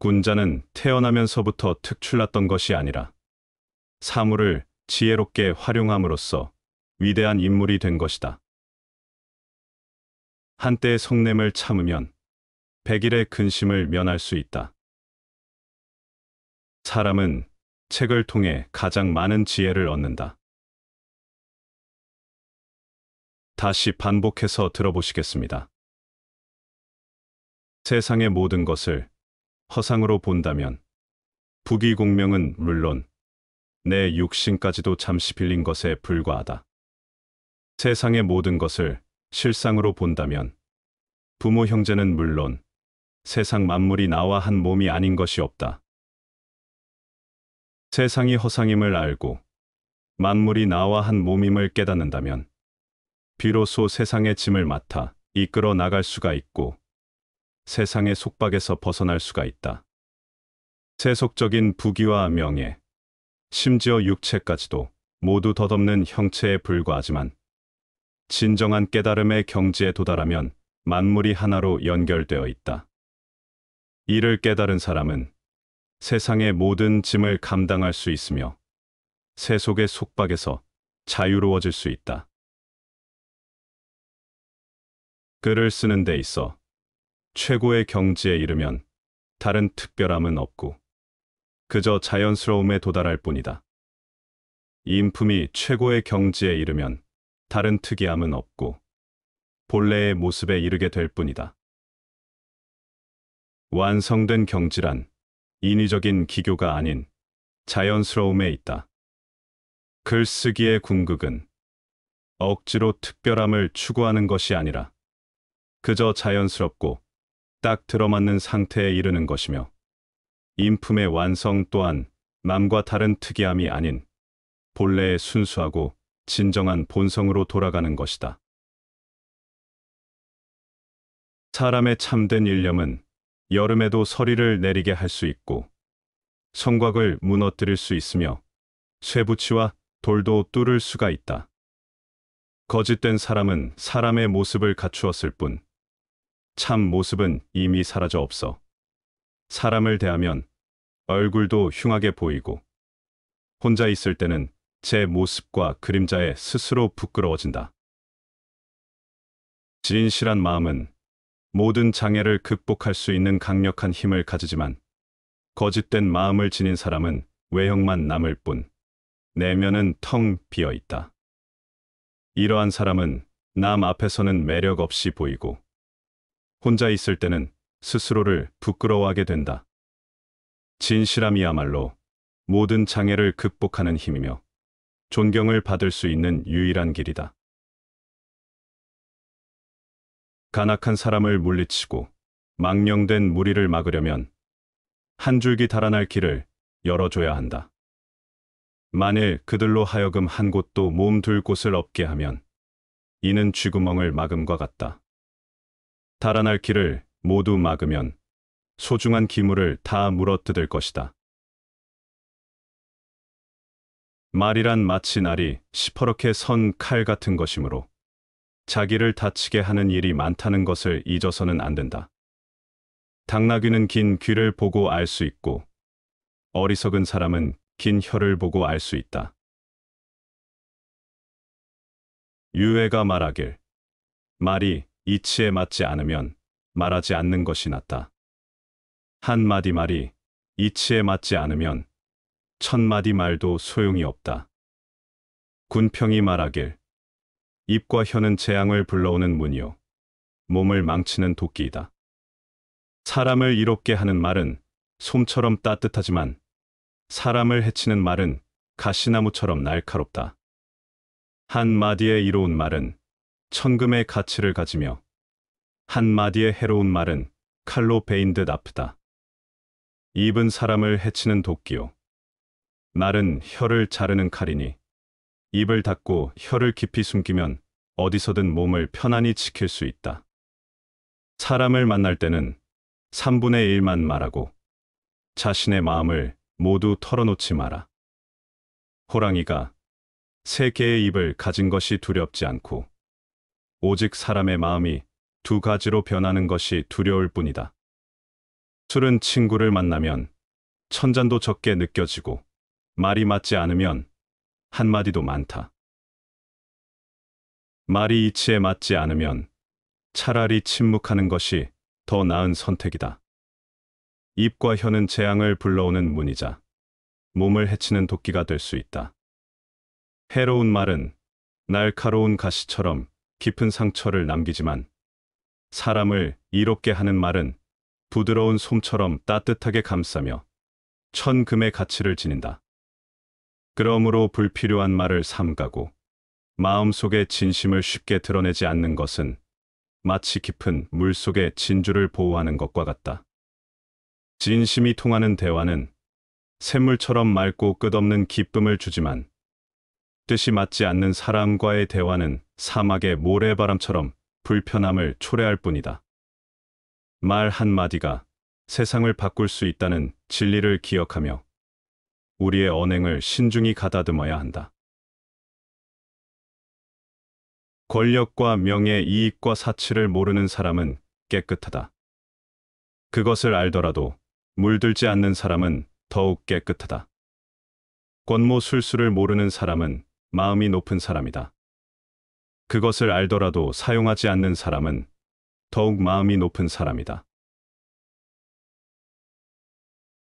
군자는 태어나면서부터 특출났던 것이 아니라 사물을 지혜롭게 활용함으로써 위대한 인물이 된 것이다. 한때의 속냄을 참으면 백일의 근심을 면할 수 있다. 사람은 책을 통해 가장 많은 지혜를 얻는다. 다시 반복해서 들어보시겠습니다. 세상의 모든 것을 허상으로 본다면 부귀공명은 물론 내 육신까지도 잠시 빌린 것에 불과하다. 세상의 모든 것을 실상으로 본다면 부모 형제는 물론 세상 만물이 나와 한 몸이 아닌 것이 없다. 세상이 허상임을 알고 만물이 나와 한 몸임을 깨닫는다면 비로소 세상의 짐을 맡아 이끌어 나갈 수가 있고 세상의 속박에서 벗어날 수가 있다. 세속적인 부귀와 명예, 심지어 육체까지도 모두 덧없는 형체에 불과하지만 진정한 깨달음의 경지에 도달하면 만물이 하나로 연결되어 있다. 이를 깨달은 사람은 세상의 모든 짐을 감당할 수 있으며 세속의 속박에서 자유로워질 수 있다. 글을 쓰는 데 있어 최고의 경지에 이르면 다른 특별함은 없고 그저 자연스러움에 도달할 뿐이다. 인품이 최고의 경지에 이르면 다른 특이함은 없고 본래의 모습에 이르게 될 뿐이다. 완성된 경지란 인위적인 기교가 아닌 자연스러움에 있다. 글쓰기의 궁극은 억지로 특별함을 추구하는 것이 아니라 그저 자연스럽고 딱 들어맞는 상태에 이르는 것이며 인품의 완성 또한 맘과 다른 특이함이 아닌 본래의 순수하고 진정한 본성으로 돌아가는 것이다. 사람의 참된 일념은 여름에도 서리를 내리게 할 수 있고 성곽을 무너뜨릴 수 있으며 쇠붙이와 돌도 뚫을 수가 있다. 거짓된 사람은 사람의 모습을 갖추었을 뿐, 참 모습은 이미 사라져 없어. 사람을 대하면 얼굴도 흉하게 보이고, 혼자 있을 때는 제 모습과 그림자에 스스로 부끄러워진다. 진실한 마음은 모든 장애를 극복할 수 있는 강력한 힘을 가지지만 거짓된 마음을 지닌 사람은 외형만 남을 뿐 내면은 텅 비어 있다. 이러한 사람은 남 앞에서는 매력 없이 보이고 혼자 있을 때는 스스로를 부끄러워하게 된다. 진실함이야말로 모든 장애를 극복하는 힘이며 존경을 받을 수 있는 유일한 길이다. 간악한 사람을 물리치고 망령된 무리를 막으려면 한 줄기 달아날 길을 열어줘야 한다. 만일 그들로 하여금 한 곳도 몸 둘 곳을 없게 하면 이는 쥐구멍을 막음과 같다. 달아날 길을 모두 막으면 소중한 기물을 다 물어뜯을 것이다. 말이란 마치 날이 시퍼렇게 선 칼 같은 것이므로 자기를 다치게 하는 일이 많다는 것을 잊어서는 안 된다. 당나귀는 긴 귀를 보고 알 수 있고 어리석은 사람은 긴 혀를 보고 알 수 있다. 유해가 말하길 말이 이치에 맞지 않으면 말하지 않는 것이 낫다. 한마디 말이 이치에 맞지 않으면 천마디 말도 소용이 없다. 군평이 말하길 입과 혀는 재앙을 불러오는 문이요. 몸을 망치는 도끼이다. 사람을 이롭게 하는 말은 솜처럼 따뜻하지만 사람을 해치는 말은 가시나무처럼 날카롭다. 한 마디에 이로운 말은 천금의 가치를 가지며 한 마디에 해로운 말은 칼로 베인 듯 아프다. 입은 사람을 해치는 도끼요. 말은 혀를 자르는 칼이니 입을 닫고 혀를 깊이 숨기면 어디서든 몸을 편안히 지킬 수 있다. 사람을 만날 때는 3분의 1만 말하고 자신의 마음을 모두 털어놓지 마라. 호랑이가 세 개의 입을 가진 것이 두렵지 않고 오직 사람의 마음이 두 가지로 변하는 것이 두려울 뿐이다. 술은 친구를 만나면 천잔도 적게 느껴지고 말이 맞지 않으면 한마디도 많다. 말이 이치에 맞지 않으면 차라리 침묵하는 것이 더 나은 선택이다. 입과 혀는 재앙을 불러오는 문이자 몸을 해치는 도끼가 될 수 있다. 해로운 말은 날카로운 가시처럼 깊은 상처를 남기지만 사람을 이롭게 하는 말은 부드러운 솜처럼 따뜻하게 감싸며 천금의 가치를 지닌다. 그러므로 불필요한 말을 삼가고 마음속의 진심을 쉽게 드러내지 않는 것은 마치 깊은 물속의 진주를 보호하는 것과 같다. 진심이 통하는 대화는 샘물처럼 맑고 끝없는 기쁨을 주지만 뜻이 맞지 않는 사람과의 대화는 사막의 모래바람처럼 불편함을 초래할 뿐이다. 말 한마디가 세상을 바꿀 수 있다는 진리를 기억하며 우리의 언행을 신중히 가다듬어야 한다. 권력과 명예, 이익과 사치를 모르는 사람은 깨끗하다. 그것을 알더라도 물들지 않는 사람은 더욱 깨끗하다. 권모술수를 모르는 사람은 마음이 높은 사람이다. 그것을 알더라도 사용하지 않는 사람은 더욱 마음이 높은 사람이다.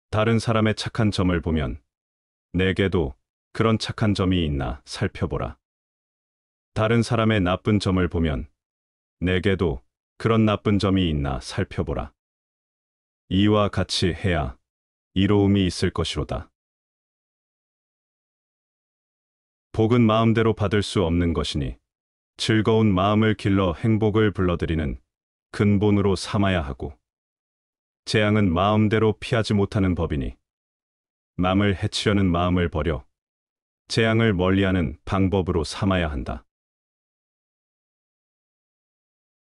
다른 사람의 착한 점을 보면 내게도 그런 착한 점이 있나 살펴보라. 다른 사람의 나쁜 점을 보면 내게도 그런 나쁜 점이 있나 살펴보라. 이와 같이 해야 이로움이 있을 것이로다. 복은 마음대로 받을 수 없는 것이니 즐거운 마음을 길러 행복을 불러들이는 근본으로 삼아야 하고 재앙은 마음대로 피하지 못하는 법이니 남을 해치려는 마음을 버려 재앙을 멀리하는 방법으로 삼아야 한다.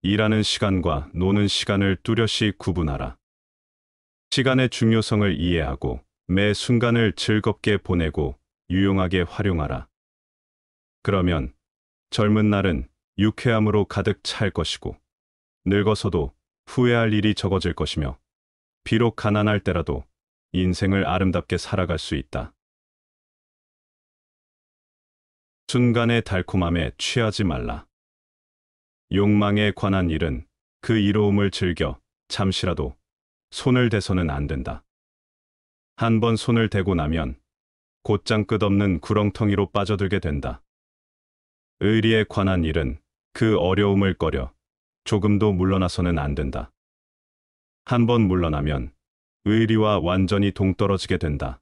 일하는 시간과 노는 시간을 뚜렷이 구분하라. 시간의 중요성을 이해하고 매 순간을 즐겁게 보내고 유용하게 활용하라. 그러면 젊은 날은 유쾌함으로 가득 찰 것이고 늙어서도 후회할 일이 적어질 것이며 비록 가난할 때라도 인생을 아름답게 살아갈 수 있다. 순간의 달콤함에 취하지 말라. 욕망에 관한 일은 그 이로움을 즐겨 잠시라도 손을 대서는 안 된다. 한 번 손을 대고 나면 곧장 끝없는 구렁텅이로 빠져들게 된다. 의리에 관한 일은 그 어려움을 꺼려 조금도 물러나서는 안 된다. 한 번 물러나면 의리와 완전히 동떨어지게 된다.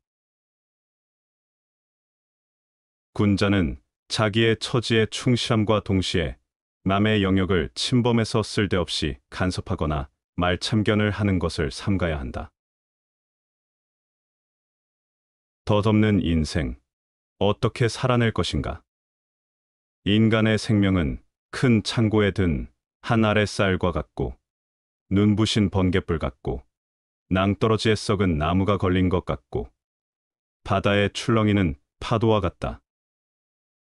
군자는 자기의 처지에 충실함과 동시에 남의 영역을 침범해서 쓸데없이 간섭하거나 말참견을 하는 것을 삼가야 한다. 덧없는 인생, 어떻게 살아낼 것인가? 인간의 생명은 큰 창고에 든 한 알의 쌀과 같고 눈부신 번갯불 같고 낭떠러지에 썩은 나무가 걸린 것 같고 바다의 출렁이는 파도와 같다.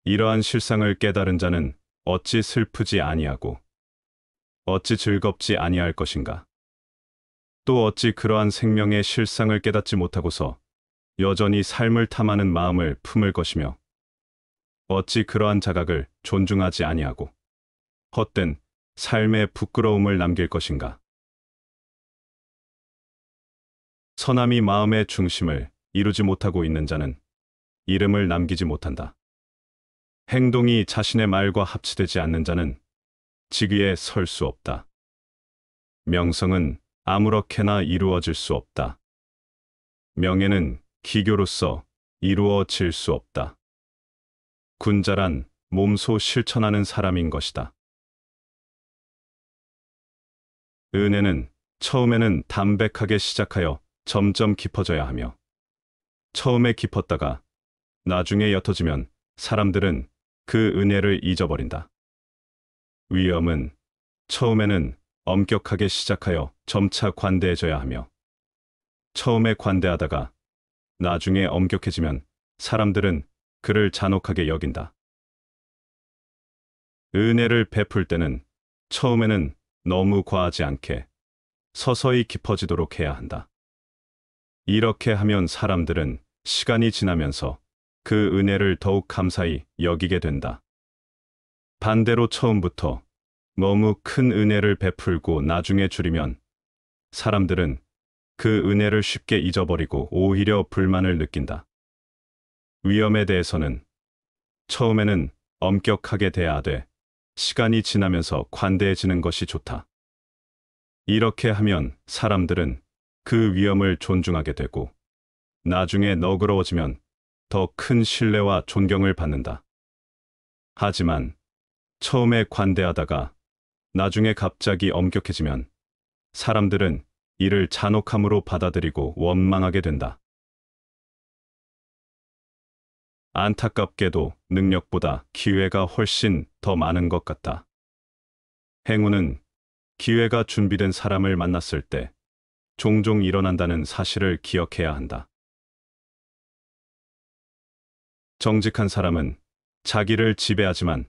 이러한 실상을 깨달은 자는 어찌 슬프지 아니하고 어찌 즐겁지 아니할 것인가. 또 어찌 그러한 생명의 실상을 깨닫지 못하고서 여전히 삶을 탐하는 마음을 품을 것이며 어찌 그러한 자각을 존중하지 아니하고 헛된 삶의 부끄러움을 남길 것인가. 선함이 마음의 중심을 이루지 못하고 있는 자는 이름을 남기지 못한다. 행동이 자신의 말과 합치되지 않는 자는 직위에 설 수 없다. 명성은 아무렇게나 이루어질 수 없다. 명예는 기교로서 이루어질 수 없다. 군자란 몸소 실천하는 사람인 것이다. 은혜는 처음에는 담백하게 시작하여 점점 깊어져야 하며 처음에 깊었다가 나중에 옅어지면 사람들은 그 은혜를 잊어버린다. 위험은 처음에는 엄격하게 시작하여 점차 관대해져야 하며 처음에 관대하다가 나중에 엄격해지면 사람들은 그를 잔혹하게 여긴다. 은혜를 베풀 때는 처음에는 너무 과하지 않게 서서히 깊어지도록 해야 한다. 이렇게 하면 사람들은 시간이 지나면서 그 은혜를 더욱 감사히 여기게 된다. 반대로 처음부터 너무 큰 은혜를 베풀고 나중에 줄이면 사람들은 그 은혜를 쉽게 잊어버리고 오히려 불만을 느낀다. 위험에 대해서는 처음에는 엄격하게 대하되 시간이 지나면서 관대해지는 것이 좋다. 이렇게 하면 사람들은 그위험을 존중하게 되고 나중에 너그러워지면 더 큰 신뢰와 존경을 받는다. 하지만 처음에 관대하다가 나중에 갑자기 엄격해지면 사람들은 이를 잔혹함으로 받아들이고 원망하게 된다. 안타깝게도 능력보다 기회가 훨씬 더 많은 것 같다. 행운은 기회가 준비된 사람을 만났을 때 종종 일어난다는 사실을 기억해야 한다. 정직한 사람은 자기를 지배하지만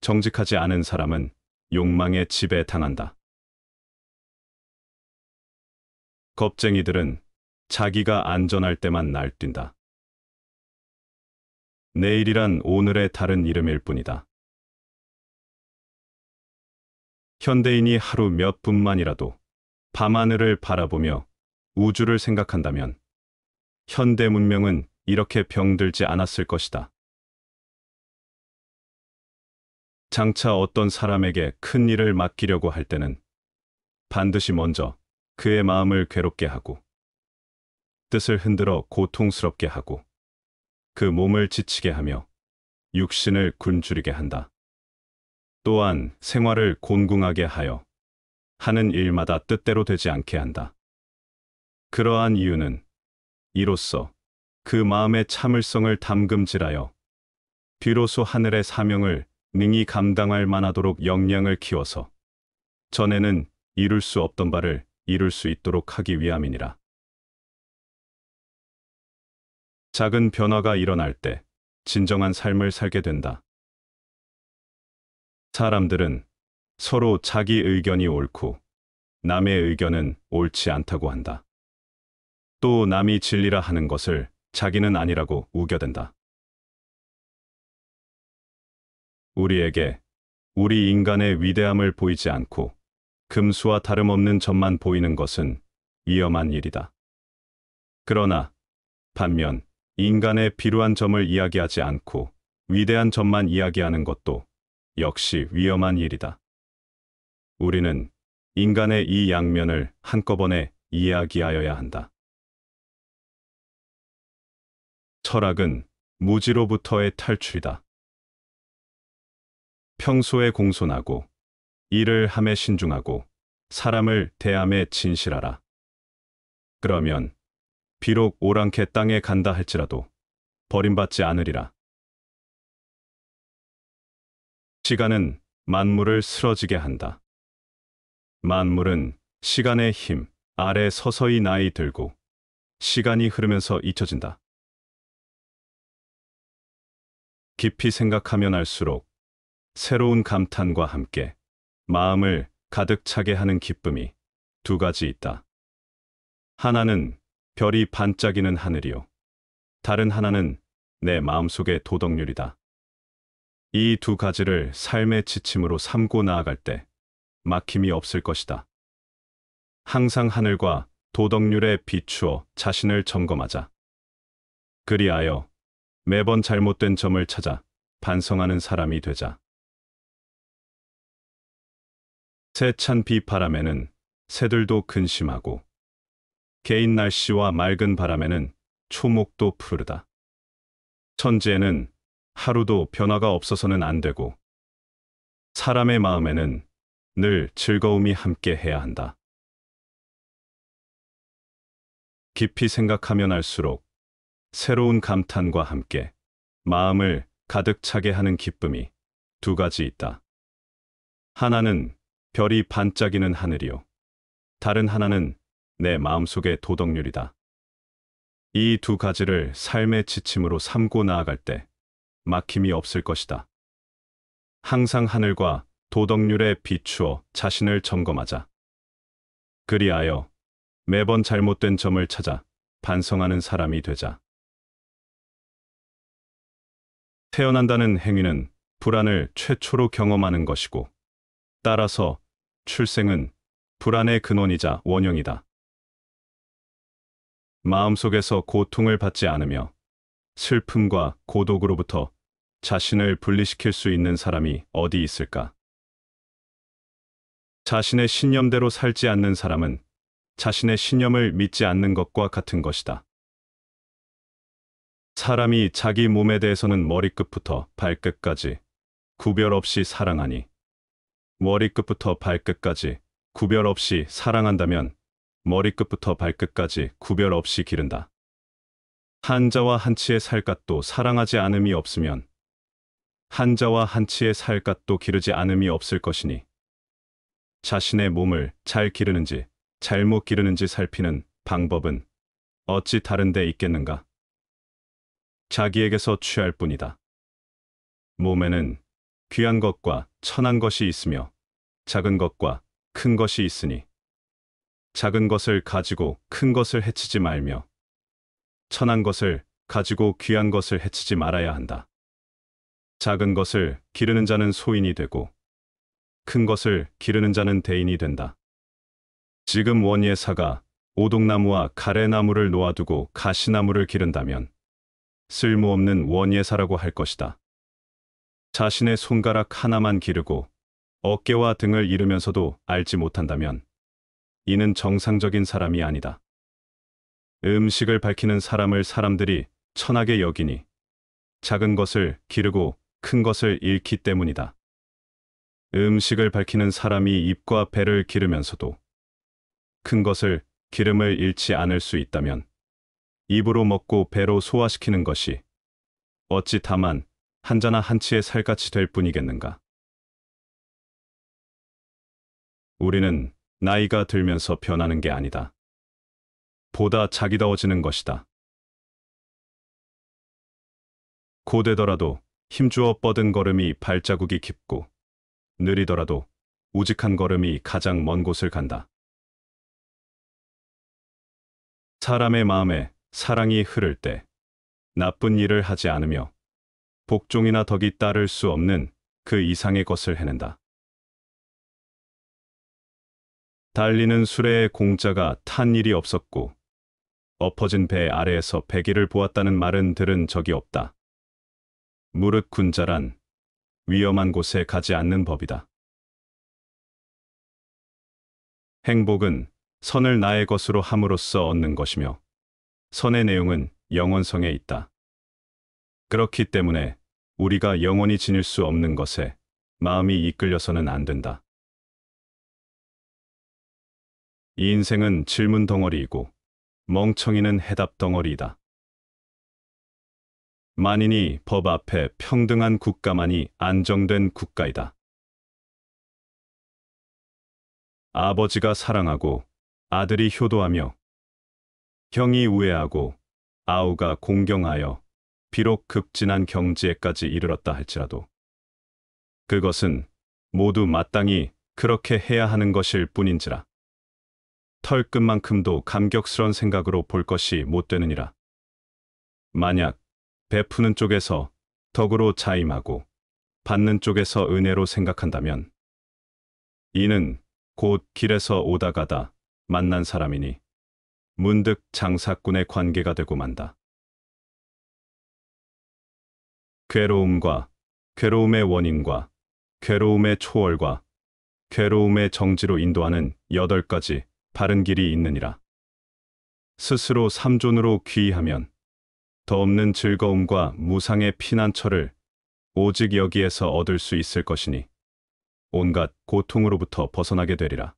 정직하지 않은 사람은 욕망에 지배당한다. 겁쟁이들은 자기가 안전할 때만 날뛴다. 내일이란 오늘의 다른 이름일 뿐이다. 현대인이 하루 몇 분만이라도 밤하늘을 바라보며 우주를 생각한다면 현대 문명은 이렇게 병들지 않았을 것이다. 장차 어떤 사람에게 큰 일을 맡기려고 할 때는 반드시 먼저 그의 마음을 괴롭게 하고 뜻을 흔들어 고통스럽게 하고 그 몸을 지치게 하며 육신을 굶주리게 한다. 또한 생활을 곤궁하게 하여 하는 일마다 뜻대로 되지 않게 한다. 그러한 이유는 이로써 그 마음의 참을성을 담금질하여 뒤로소 하늘의 사명을 능히 감당할 만하도록 역량을 키워서 전에는 이룰 수 없던 바를 이룰 수 있도록 하기 위함이니라. 작은 변화가 일어날 때 진정한 삶을 살게 된다. 사람들은 서로 자기 의견이 옳고 남의 의견은 옳지 않다고 한다. 또 남이 진리라 하는 것을 자기는 아니라고 우겨댄다. 우리에게 우리 인간의 위대함을 보이지 않고 금수와 다름없는 점만 보이는 것은 위험한 일이다. 그러나 반면 인간의 비루한 점을 이야기하지 않고 위대한 점만 이야기하는 것도 역시 위험한 일이다. 우리는 인간의 이 양면을 한꺼번에 이야기하여야 한다. 철학은 무지로부터의 탈출이다. 평소에 공손하고 일을 함에 신중하고 사람을 대함에 진실하라. 그러면 비록 오랑캐 땅에 간다 할지라도 버림받지 않으리라. 시간은 만물을 쓰러지게 한다. 만물은 시간의 힘 아래 서서히 나이 들고 시간이 흐르면서 잊혀진다. 깊이 생각하면 알수록 새로운 감탄과 함께 마음을 가득 차게 하는 기쁨이 두 가지 있다. 하나는 별이 반짝이는 하늘이요. 다른 하나는 내 마음속의 도덕률이다. 이 두 가지를 삶의 지침으로 삼고 나아갈 때 막힘이 없을 것이다. 항상 하늘과 도덕률에 비추어 자신을 점검하자. 그리하여 매번 잘못된 점을 찾아 반성하는 사람이 되자. 새찬 비바람에는 새들도 근심하고 개인 날씨와 맑은 바람에는 초목도 푸르다. 천지에는 하루도 변화가 없어서는 안 되고 사람의 마음에는 늘 즐거움이 함께 해야 한다. 깊이 생각하면 알수록 새로운 감탄과 함께 마음을 가득 차게 하는 기쁨이 두 가지 있다. 하나는 별이 반짝이는 하늘이요. 다른 하나는 내 마음속의 도덕률이다. 이 두 가지를 삶의 지침으로 삼고 나아갈 때 막힘이 없을 것이다. 항상 하늘과 도덕률에 비추어 자신을 점검하자. 그리하여 매번 잘못된 점을 찾아 반성하는 사람이 되자. 태어난다는 행위는 불안을 최초로 경험하는 것이고 따라서 출생은 불안의 근원이자 원형이다. 마음속에서 고통을 받지 않으며 슬픔과 고독으로부터 자신을 분리시킬 수 있는 사람이 어디 있을까? 자신의 신념대로 살지 않는 사람은 자신의 신념을 믿지 않는 것과 같은 것이다. 사람이 자기 몸에 대해서는 머리끝부터 발끝까지 구별 없이 사랑하니 머리끝부터 발끝까지 구별 없이 사랑한다면 머리끝부터 발끝까지 구별 없이 기른다. 한자와 한치의 살갗도 사랑하지 않음이 없으면 한자와 한치의 살갗도 기르지 않음이 없을 것이니 자신의 몸을 잘 기르는지 잘못 기르는지 살피는 방법은 어찌 다른 데 있겠는가? 자기에게서 취할 뿐이다. 몸에는 귀한 것과 천한 것이 있으며 작은 것과 큰 것이 있으니 작은 것을 가지고 큰 것을 해치지 말며 천한 것을 가지고 귀한 것을 해치지 말아야 한다. 작은 것을 기르는 자는 소인이 되고 큰 것을 기르는 자는 대인이 된다. 지금 원예사가 오동나무와 가래나무를 놓아두고 가시나무를 기른다면 쓸모없는 원예사라고 할 것이다. 자신의 손가락 하나만 기르고 어깨와 등을 잃으면서도 알지 못한다면 이는 정상적인 사람이 아니다. 음식을 밝히는 사람을 사람들이 천하게 여기니 작은 것을 기르고 큰 것을 잃기 때문이다. 음식을 밝히는 사람이 입과 배를 기르면서도 큰 것을 기름을 잃지 않을 수 있다면 입으로 먹고 배로 소화시키는 것이 어찌 다만 한자나 한치의 살같이 될 뿐이겠는가. 우리는 나이가 들면서 변하는 게 아니다. 보다 자기다워지는 것이다. 고되더라도 힘주어 뻗은 걸음이 발자국이 깊고 느리더라도 우직한 걸음이 가장 먼 곳을 간다. 사람의 마음에 사랑이 흐를 때 나쁜 일을 하지 않으며 복종이나 덕이 따를 수 없는 그 이상의 것을 해낸다. 달리는 수레의 공자가 탄 일이 없었고 엎어진 배 아래에서 배기를 보았다는 말은 들은 적이 없다. 무릇 군자란 위험한 곳에 가지 않는 법이다. 행복은 선을 나의 것으로 함으로써 얻는 것이며 선의 내용은 영원성에 있다. 그렇기 때문에 우리가 영원히 지닐 수 없는 것에 마음이 이끌려서는 안 된다. 인생은 질문 덩어리이고 멍청이는 해답 덩어리이다. 만인이 법 앞에 평등한 국가만이 안정된 국가이다. 아버지가 사랑하고 아들이 효도하며 형이 우애하고 아우가 공경하여 비록 급진한 경지에까지 이르렀다 할지라도 그것은 모두 마땅히 그렇게 해야 하는 것일 뿐인지라 털끝만큼도 감격스런 생각으로 볼 것이 못 되느니라. 만약 베푸는 쪽에서 덕으로 자임하고 받는 쪽에서 은혜로 생각한다면 이는 곧 길에서 오다 가다 만난 사람이니 문득 장사꾼의 관계가 되고 만다. 괴로움과 괴로움의 원인과 괴로움의 초월과 괴로움의 정지로 인도하는 여덟 가지 바른 길이 있느니라. 스스로 삼존으로 귀의하면 더없는 즐거움과 무상의 피난처를 오직 여기에서 얻을 수 있을 것이니 온갖 고통으로부터 벗어나게 되리라.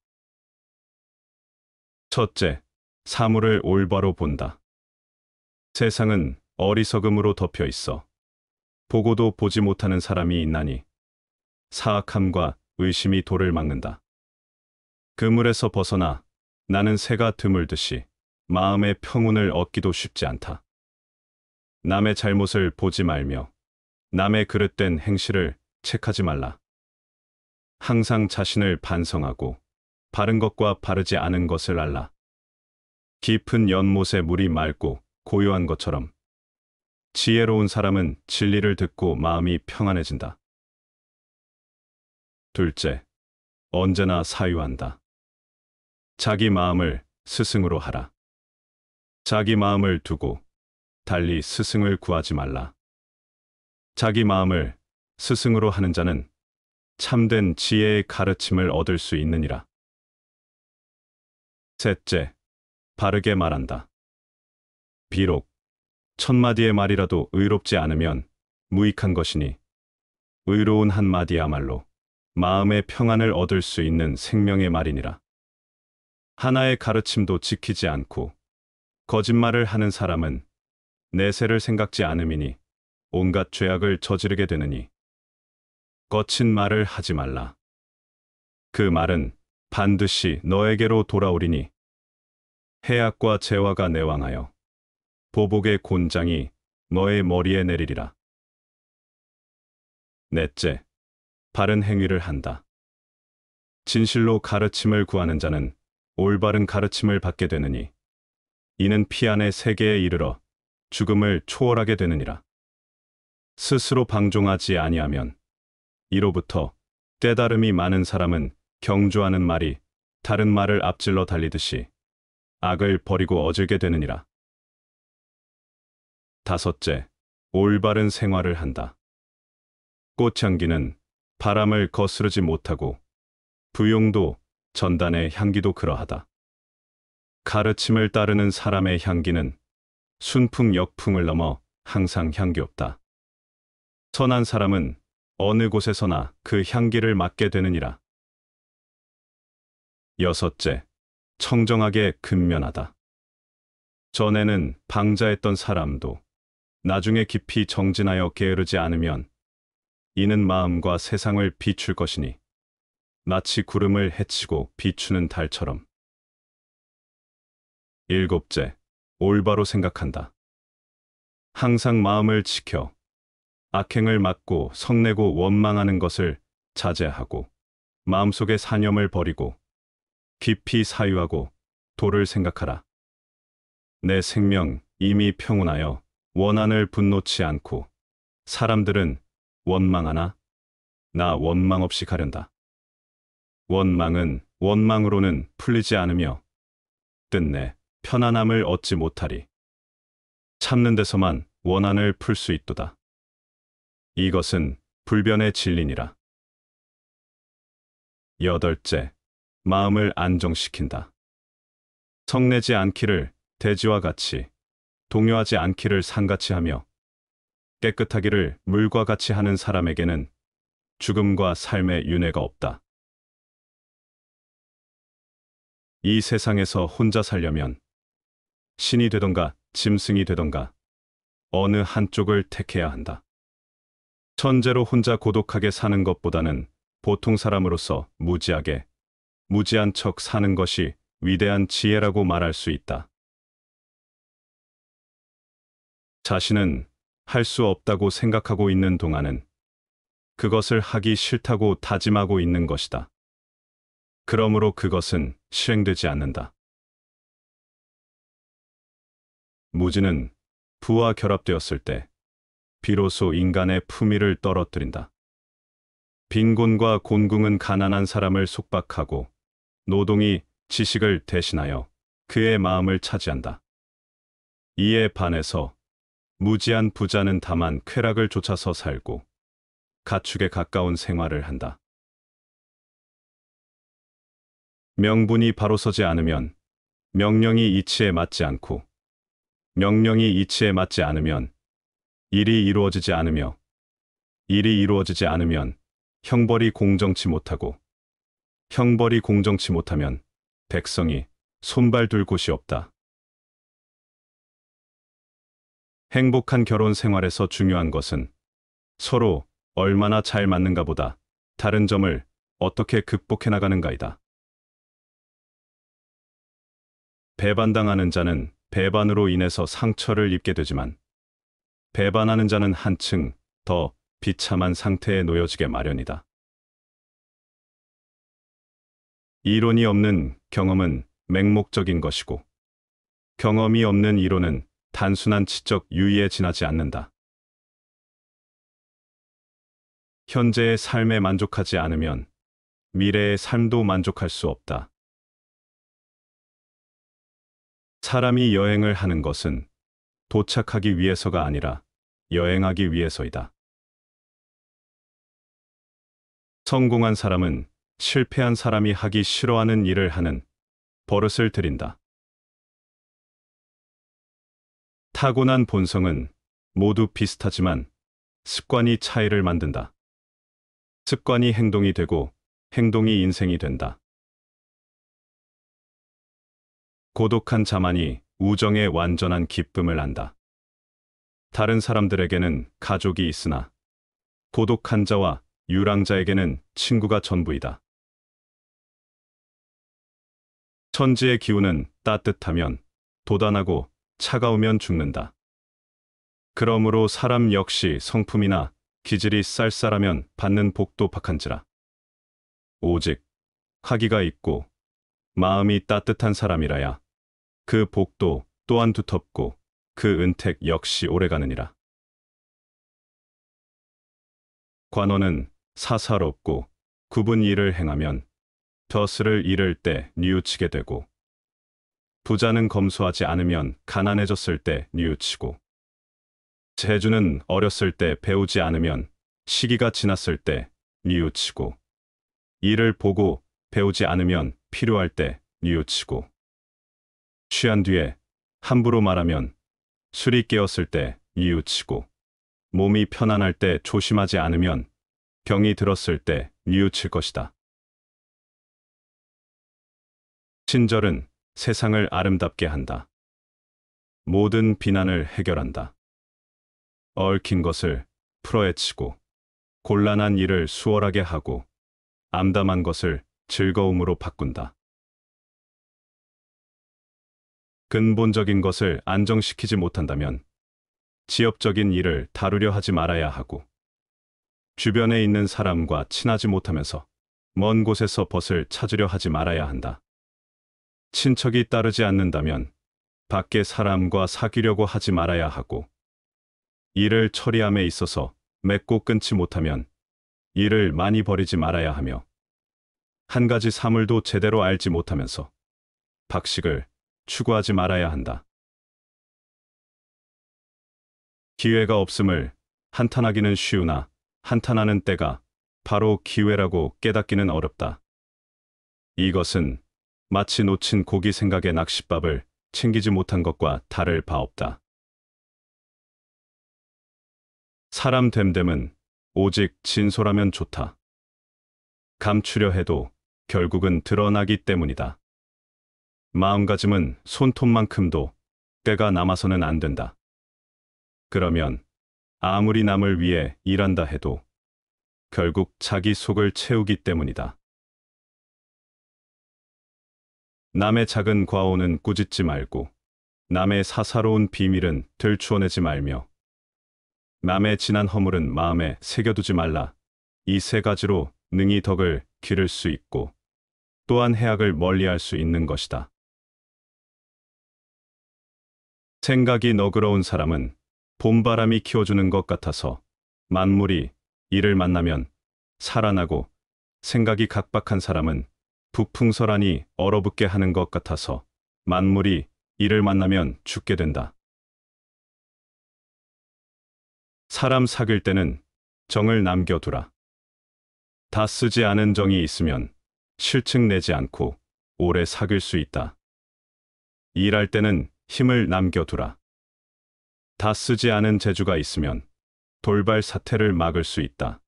첫째, 사물을 올바로 본다. 세상은 어리석음으로 덮여 있어 보고도 보지 못하는 사람이 있나니 사악함과 의심이 도를 막는다. 그물에서 벗어나 나는 새가 드물듯이 마음의 평온을 얻기도 쉽지 않다. 남의 잘못을 보지 말며 남의 그릇된 행실을 책하지 말라. 항상 자신을 반성하고 바른 것과 바르지 않은 것을 알라. 깊은 연못에 물이 맑고 고요한 것처럼 지혜로운 사람은 진리를 듣고 마음이 평안해진다. 둘째, 언제나 사유한다. 자기 마음을 스승으로 하라. 자기 마음을 두고 달리 스승을 구하지 말라. 자기 마음을 스승으로 하는 자는 참된 지혜의 가르침을 얻을 수 있느니라. 셋째, 바르게 말한다. 비록 첫마디의 말이라도 의롭지 않으면 무익한 것이니 의로운 한마디야말로 마음의 평안을 얻을 수 있는 생명의 말이니라. 하나의 가르침도 지키지 않고 거짓말을 하는 사람은 내세를 생각지 않음이니 온갖 죄악을 저지르게 되느니 거친 말을 하지 말라. 그 말은 반드시 너에게로 돌아오리니 해악과 재화가 내왕하여 보복의 곤장이 너의 머리에 내리리라. 넷째, 바른 행위를 한다. 진실로 가르침을 구하는 자는 올바른 가르침을 받게 되느니 이는 피 안의 세계에 이르러 죽음을 초월하게 되느니라. 스스로 방종하지 아니하면 이로부터 때다름이 많은 사람은 경주하는 말이 다른 말을 앞질러 달리듯이 악을 버리고 어질게 되느니라. 다섯째, 올바른 생활을 한다. 꽃향기는 바람을 거스르지 못하고 부용도 전단의 향기도 그러하다. 가르침을 따르는 사람의 향기는 순풍 역풍을 넘어 항상 향기없다. 선한 사람은 어느 곳에서나 그 향기를 맡게 되느니라. 여섯째, 청정하게 근면하다. 전에는 방자했던 사람도 나중에 깊이 정진하여 게으르지 않으면 이는 마음과 세상을 비출 것이니 마치 구름을 헤치고 비추는 달처럼. 일곱째, 올바로 생각한다. 항상 마음을 지켜 악행을 막고 성내고 원망하는 것을 자제하고 마음속의 사념을 버리고 깊이 사유하고 도를 생각하라. 내 생명 이미 평온하여 원한을 분노치 않고 사람들은 원망하나 나 원망 없이 가련다. 원망은 원망으로는 풀리지 않으며 뜻내 편안함을 얻지 못하리. 참는 데서만 원한을 풀 수 있도다. 이것은 불변의 진리니라. 여덟째, 마음을 안정시킨다. 성내지 않기를 대지와 같이, 동요하지 않기를 산같이 하며, 깨끗하기를 물과 같이 하는 사람에게는 죽음과 삶의 윤회가 없다. 이 세상에서 혼자 살려면 신이 되던가 짐승이 되던가 어느 한쪽을 택해야 한다. 천재로 혼자 고독하게 사는 것보다는 보통 사람으로서 무지하게 무지한 척 사는 것이 위대한 지혜라고 말할 수 있다. 자신은 할 수 없다고 생각하고 있는 동안은 그것을 하기 싫다고 다짐하고 있는 것이다. 그러므로 그것은 실행되지 않는다. 무지는 부와 결합되었을 때 비로소 인간의 품위를 떨어뜨린다. 빈곤과 곤궁은 가난한 사람을 속박하고 노동이 지식을 대신하여 그의 마음을 차지한다. 이에 반해서 무지한 부자는 다만 쾌락을 쫓아서 살고 가축에 가까운 생활을 한다. 명분이 바로 서지 않으면 명령이 이치에 맞지 않고 명령이 이치에 맞지 않으면 일이 이루어지지 않으며 일이 이루어지지 않으면 형벌이 공정치 못하고 형벌이 공정치 못하면 백성이 손발 둘 곳이 없다. 행복한 결혼 생활에서 중요한 것은 서로 얼마나 잘 맞는가 보다 다른 점을 어떻게 극복해 나가는가이다. 배반당하는 자는 배반으로 인해서 상처를 입게 되지만 배반하는 자는 한층 더 비참한 상태에 놓여지게 마련이다. 이론이 없는 경험은 맹목적인 것이고 경험이 없는 이론은 단순한 지적 유의에 지나지 않는다. 현재의 삶에 만족하지 않으면 미래의 삶도 만족할 수 없다. 사람이 여행을 하는 것은 도착하기 위해서가 아니라 여행하기 위해서이다. 성공한 사람은 실패한 사람이 하기 싫어하는 일을 하는 버릇을 들인다. 타고난 본성은 모두 비슷하지만 습관이 차이를 만든다. 습관이 행동이 되고 행동이 인생이 된다. 고독한 자만이 우정의 완전한 기쁨을 안다. 다른 사람들에게는 가족이 있으나 고독한 자와 유랑자에게는 친구가 전부이다. 천지의 기운은 따뜻하면 도단하고 차가우면 죽는다. 그러므로 사람 역시 성품이나 기질이 쌀쌀하면 받는 복도 박한지라. 오직 화기가 있고 마음이 따뜻한 사람이라야 그 복도 또한 두텁고 그 은택 역시 오래가느니라. 관원은 사사롭고 구분 일을 행하면 벼슬을 잃을 때 뉘우치게 되고 부자는 검소하지 않으면 가난해졌을 때 뉘우치고 재주는 어렸을 때 배우지 않으면 시기가 지났을 때 뉘우치고 이를 보고 배우지 않으면 필요할 때 뉘우치고 취한 뒤에 함부로 말하면 술이 깨었을 때 이우치고 몸이 편안할 때 조심하지 않으면 병이 들었을 때이우칠 것이다. 친절은 세상을 아름답게 한다. 모든 비난을 해결한다. 얽힌 것을 풀어헤치고 곤란한 일을 수월하게 하고 암담한 것을 즐거움으로 바꾼다. 근본적인 것을 안정시키지 못한다면 지엽적인 일을 다루려 하지 말아야 하고 주변에 있는 사람과 친하지 못하면서 먼 곳에서 벗을 찾으려 하지 말아야 한다. 친척이 따르지 않는다면 밖에 사람과 사귀려고 하지 말아야 하고 일을 처리함에 있어서 맺고 끊지 못하면 일을 많이 버리지 말아야 하며 한 가지 사물도 제대로 알지 못하면서 박식을 추구하지 말아야 한다. 기회가 없음을 한탄하기는 쉬우나 한탄하는 때가 바로 기회라고 깨닫기는 어렵다. 이것은 마치 놓친 고기 생각의 낚싯밥을 챙기지 못한 것과 다를 바 없다. 사람 됨됨은 오직 진솔하면 좋다. 감추려 해도 결국은 드러나기 때문이다. 마음가짐은 손톱만큼도 때가 남아서는 안 된다. 그러면 아무리 남을 위해 일한다 해도 결국 자기 속을 채우기 때문이다. 남의 작은 과오는 꾸짖지 말고 남의 사사로운 비밀은 들추어내지 말며 남의 지난 허물은 마음에 새겨두지 말라. 이 세 가지로 능히 덕을 기를 수 있고 또한 해악을 멀리할 수 있는 것이다. 생각이 너그러운 사람은 봄바람이 키워주는 것 같아서 만물이 이를 만나면 살아나고 생각이 각박한 사람은 부풍설안이 얼어붙게 하는 것 같아서 만물이 이를 만나면 죽게 된다. 사람 사귈 때는 정을 남겨두라. 다 쓰지 않은 정이 있으면 실측 내지 않고 오래 사귈 수 있다. 일할 때는 힘을 남겨두라. 다 쓰지 않은 재주가 있으면 돌발 사태를 막을 수 있다.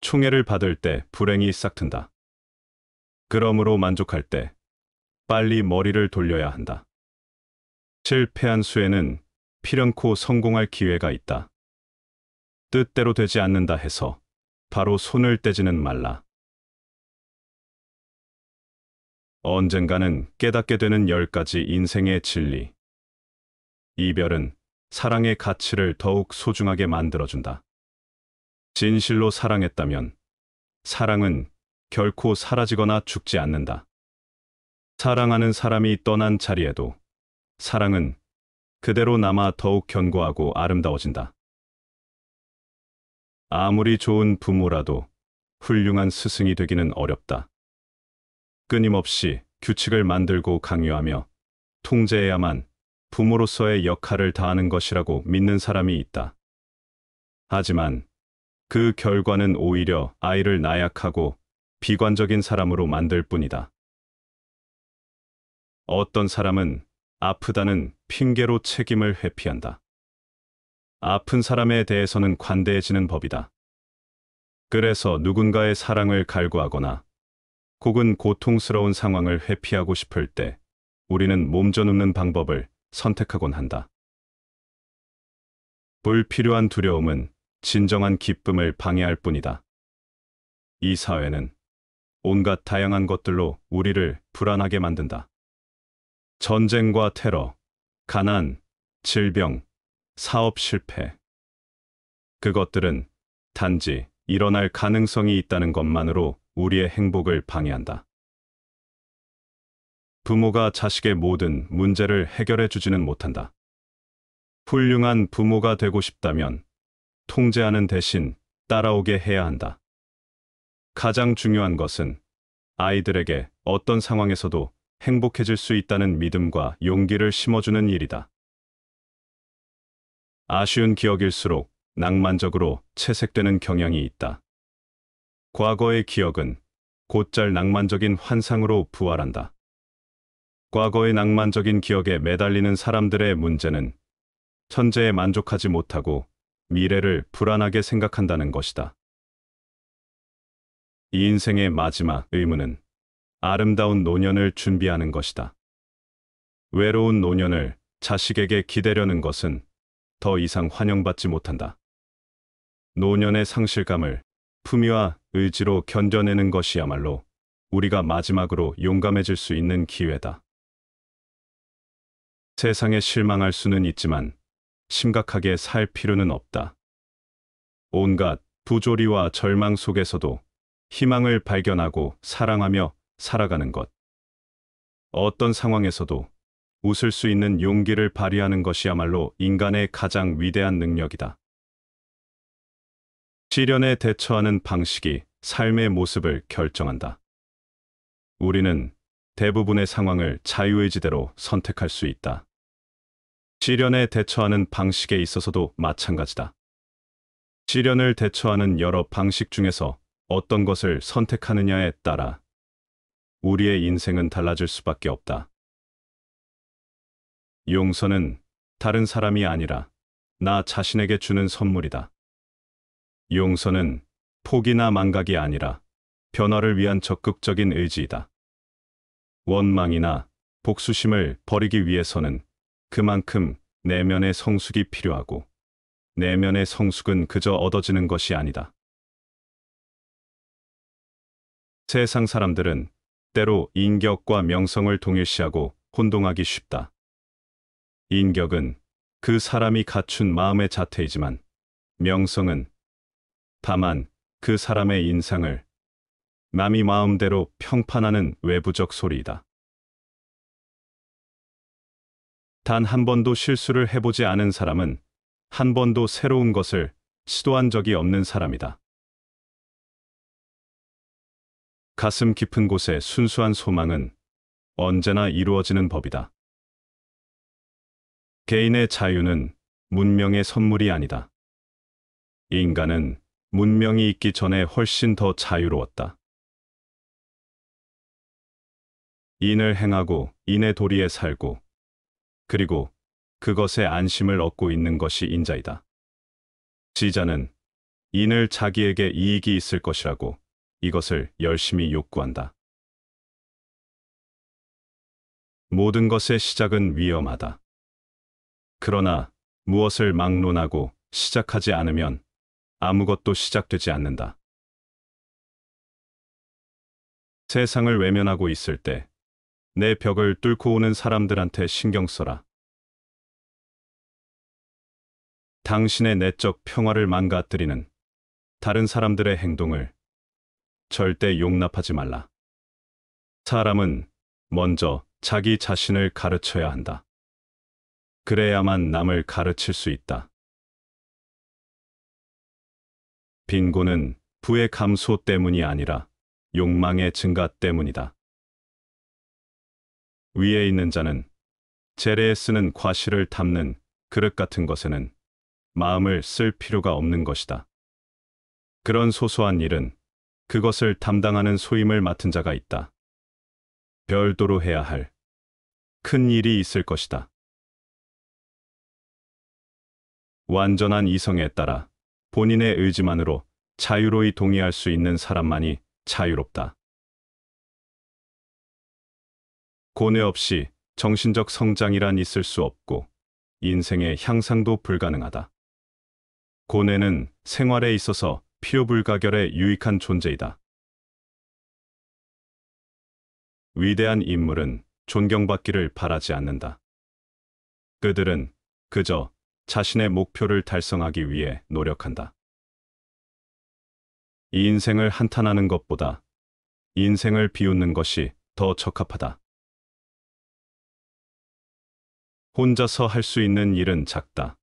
총애를 받을 때 불행이 싹튼다. 그러므로 만족할 때 빨리 머리를 돌려야 한다. 실패한 수에는 필연코 성공할 기회가 있다. 뜻대로 되지 않는다 해서 바로 손을 떼지는 말라. 언젠가는 깨닫게 되는 열 가지 인생의 진리. 이별은 사랑의 가치를 더욱 소중하게 만들어준다. 진실로 사랑했다면 사랑은 결코 사라지거나 죽지 않는다. 사랑하는 사람이 떠난 자리에도 사랑은 그대로 남아 더욱 견고하고 아름다워진다. 아무리 좋은 부모라도 훌륭한 스승이 되기는 어렵다. 끊임없이 규칙을 만들고 강요하며 통제해야만 부모로서의 역할을 다하는 것이라고 믿는 사람이 있다. 하지만 그 결과는 오히려 아이를 나약하고 비관적인 사람으로 만들 뿐이다. 어떤 사람은 아프다는 핑계로 책임을 회피한다. 아픈 사람에 대해서는 관대해지는 법이다. 그래서 누군가의 사랑을 갈구하거나 혹은 고통스러운 상황을 회피하고 싶을 때 우리는 몸져눕는 방법을 선택하곤 한다. 불필요한 두려움은 진정한 기쁨을 방해할 뿐이다. 이 사회는 온갖 다양한 것들로 우리를 불안하게 만든다. 전쟁과 테러, 가난, 질병, 사업 실패. 그것들은 단지 일어날 가능성이 있다는 것만으로 우리의 행복을 방해한다. 부모가 자식의 모든 문제를 해결해 주지는 못한다. 훌륭한 부모가 되고 싶다면 통제하는 대신 따라오게 해야 한다. 가장 중요한 것은 아이들에게 어떤 상황에서도 행복해질 수 있다는 믿음과 용기를 심어주는 일이다. 아쉬운 기억일수록 낭만적으로 채색되는 경향이 있다. 과거의 기억은 곧잘 낭만적인 환상으로 부활한다. 과거의 낭만적인 기억에 매달리는 사람들의 문제는 천재에 만족하지 못하고 미래를 불안하게 생각한다는 것이다. 이 인생의 마지막 의무는 아름다운 노년을 준비하는 것이다. 외로운 노년을 자식에게 기대려는 것은 더 이상 환영받지 못한다. 노년의 상실감을 품위와 의지로 견뎌내는 것이야말로 우리가 마지막으로 용감해질 수 있는 기회다. 세상에 실망할 수는 있지만 심각하게 살 필요는 없다. 온갖 부조리와 절망 속에서도 희망을 발견하고 사랑하며 살아가는 것. 어떤 상황에서도 웃을 수 있는 용기를 발휘하는 것이야말로 인간의 가장 위대한 능력이다. 시련에 대처하는 방식이 삶의 모습을 결정한다. 우리는 대부분의 상황을 자유의지대로 선택할 수 있다. 시련에 대처하는 방식에 있어서도 마찬가지다. 시련을 대처하는 여러 방식 중에서 어떤 것을 선택하느냐에 따라 우리의 인생은 달라질 수밖에 없다. 용서는 다른 사람이 아니라 나 자신에게 주는 선물이다. 용서는 포기나 망각이 아니라 변화를 위한 적극적인 의지이다. 원망이나 복수심을 버리기 위해서는 그만큼 내면의 성숙이 필요하고 내면의 성숙은 그저 얻어지는 것이 아니다. 세상 사람들은 때로 인격과 명성을 동일시하고 혼동하기 쉽다. 인격은 그 사람이 갖춘 마음의 자태이지만 명성은 다만 그 사람의 인상을 남이 마음대로 평판하는 외부적 소리이다. 단 한 번도 실수를 해보지 않은 사람은 한 번도 새로운 것을 시도한 적이 없는 사람이다. 가슴 깊은 곳의 순수한 소망은 언제나 이루어지는 법이다. 개인의 자유는 문명의 선물이 아니다. 인간은 문명이 있기 전에 훨씬 더 자유로웠다. 인을 행하고 인의 도리에 살고 그리고 그것에 안심을 얻고 있는 것이 인자이다. 지자는 인을 자기에게 이익이 있을 것이라고 이것을 열심히 욕구한다. 모든 것의 시작은 위험하다. 그러나 무엇을 막론하고 시작하지 않으면 아무것도 시작되지 않는다. 세상을 외면하고 있을 때 내 벽을 뚫고 오는 사람들한테 신경 써라. 당신의 내적 평화를 망가뜨리는 다른 사람들의 행동을 절대 용납하지 말라. 사람은 먼저 자기 자신을 가르쳐야 한다. 그래야만 남을 가르칠 수 있다. 빈곤은 부의 감소 때문이 아니라 욕망의 증가 때문이다. 위에 있는 자는 재래에 쓰는 과실을 담는 그릇 같은 것에는 마음을 쓸 필요가 없는 것이다. 그런 소소한 일은 그것을 담당하는 소임을 맡은 자가 있다. 별도로 해야 할 큰 일이 있을 것이다. 완전한 이성에 따라 본인의 의지만으로 자유로이 동의할 수 있는 사람만이 자유롭다. 고뇌 없이 정신적 성장이란 있을 수 없고 인생의 향상도 불가능하다. 고뇌는 생활에 있어서 필요불가결의 유익한 존재이다. 위대한 인물은 존경받기를 바라지 않는다. 그들은 그저 자신의 목표를 달성하기 위해 노력한다. 이 인생을 한탄하는 것보다 인생을 비웃는 것이 더 적합하다. 혼자서 할 수 있는 일은 작다.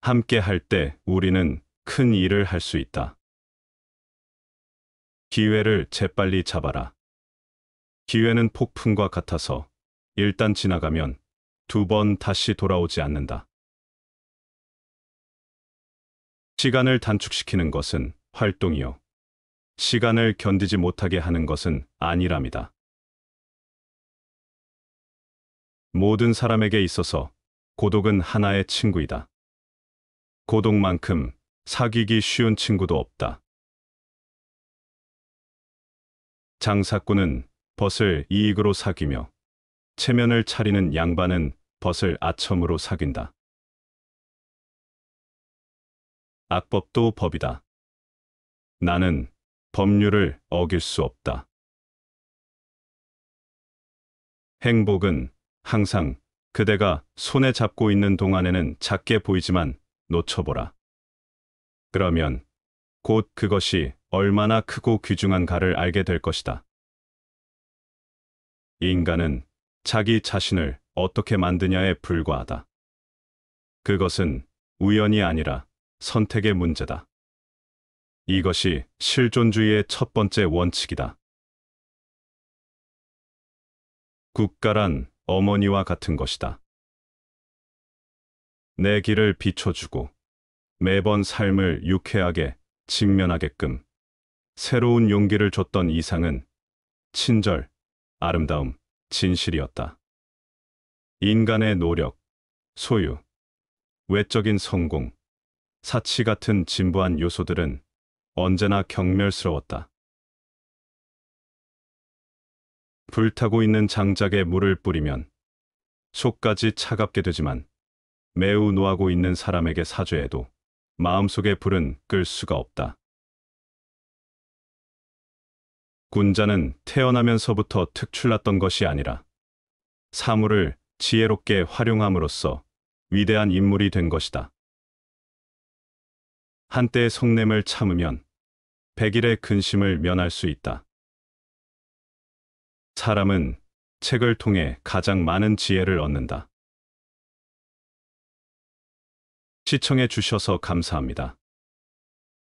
함께 할 때 우리는 큰 일을 할 수 있다. 기회를 재빨리 잡아라. 기회는 폭풍과 같아서 일단 지나가면 두 번 다시 돌아오지 않는다. 시간을 단축시키는 것은 활동이요. 시간을 견디지 못하게 하는 것은 아니랍니다. 모든 사람에게 있어서 고독은 하나의 친구이다. 고독만큼 사귀기 쉬운 친구도 없다. 장사꾼은 벗을 이익으로 사귀며 체면을 차리는 양반은 벗을 아첨으로 사귄다. 악법도 법이다. 나는 법률을 어길 수 없다. 행복은 항상 그대가 손에 잡고 있는 동안에는 작게 보이지만 놓쳐보라. 그러면 곧 그것이 얼마나 크고 귀중한가를 알게 될 것이다. 인간은 자기 자신을 어떻게 만드냐에 불과하다. 그것은 우연이 아니라 선택의 문제다. 이것이 실존주의의 첫 번째 원칙이다. 국가란 어머니와 같은 것이다. 내 길을 비춰주고 매번 삶을 유쾌하게 직면하게끔 새로운 용기를 줬던 이상은 친절, 아름다움, 진실이었다. 인간의 노력, 소유, 외적인 성공, 사치 같은 진부한 요소들은 언제나 경멸스러웠다. 불타고 있는 장작에 물을 뿌리면 속까지 차갑게 되지만 매우 노하고 있는 사람에게 사죄해도 마음속의 불은 끌 수가 없다. 군자는 태어나면서부터 특출났던 것이 아니라 사물을 지혜롭게 활용함으로써 위대한 인물이 된 것이다. 한때의 속냄을 참으면 백일의 근심을 면할 수 있다. 사람은 책을 통해 가장 많은 지혜를 얻는다. 시청해 주셔서 감사합니다.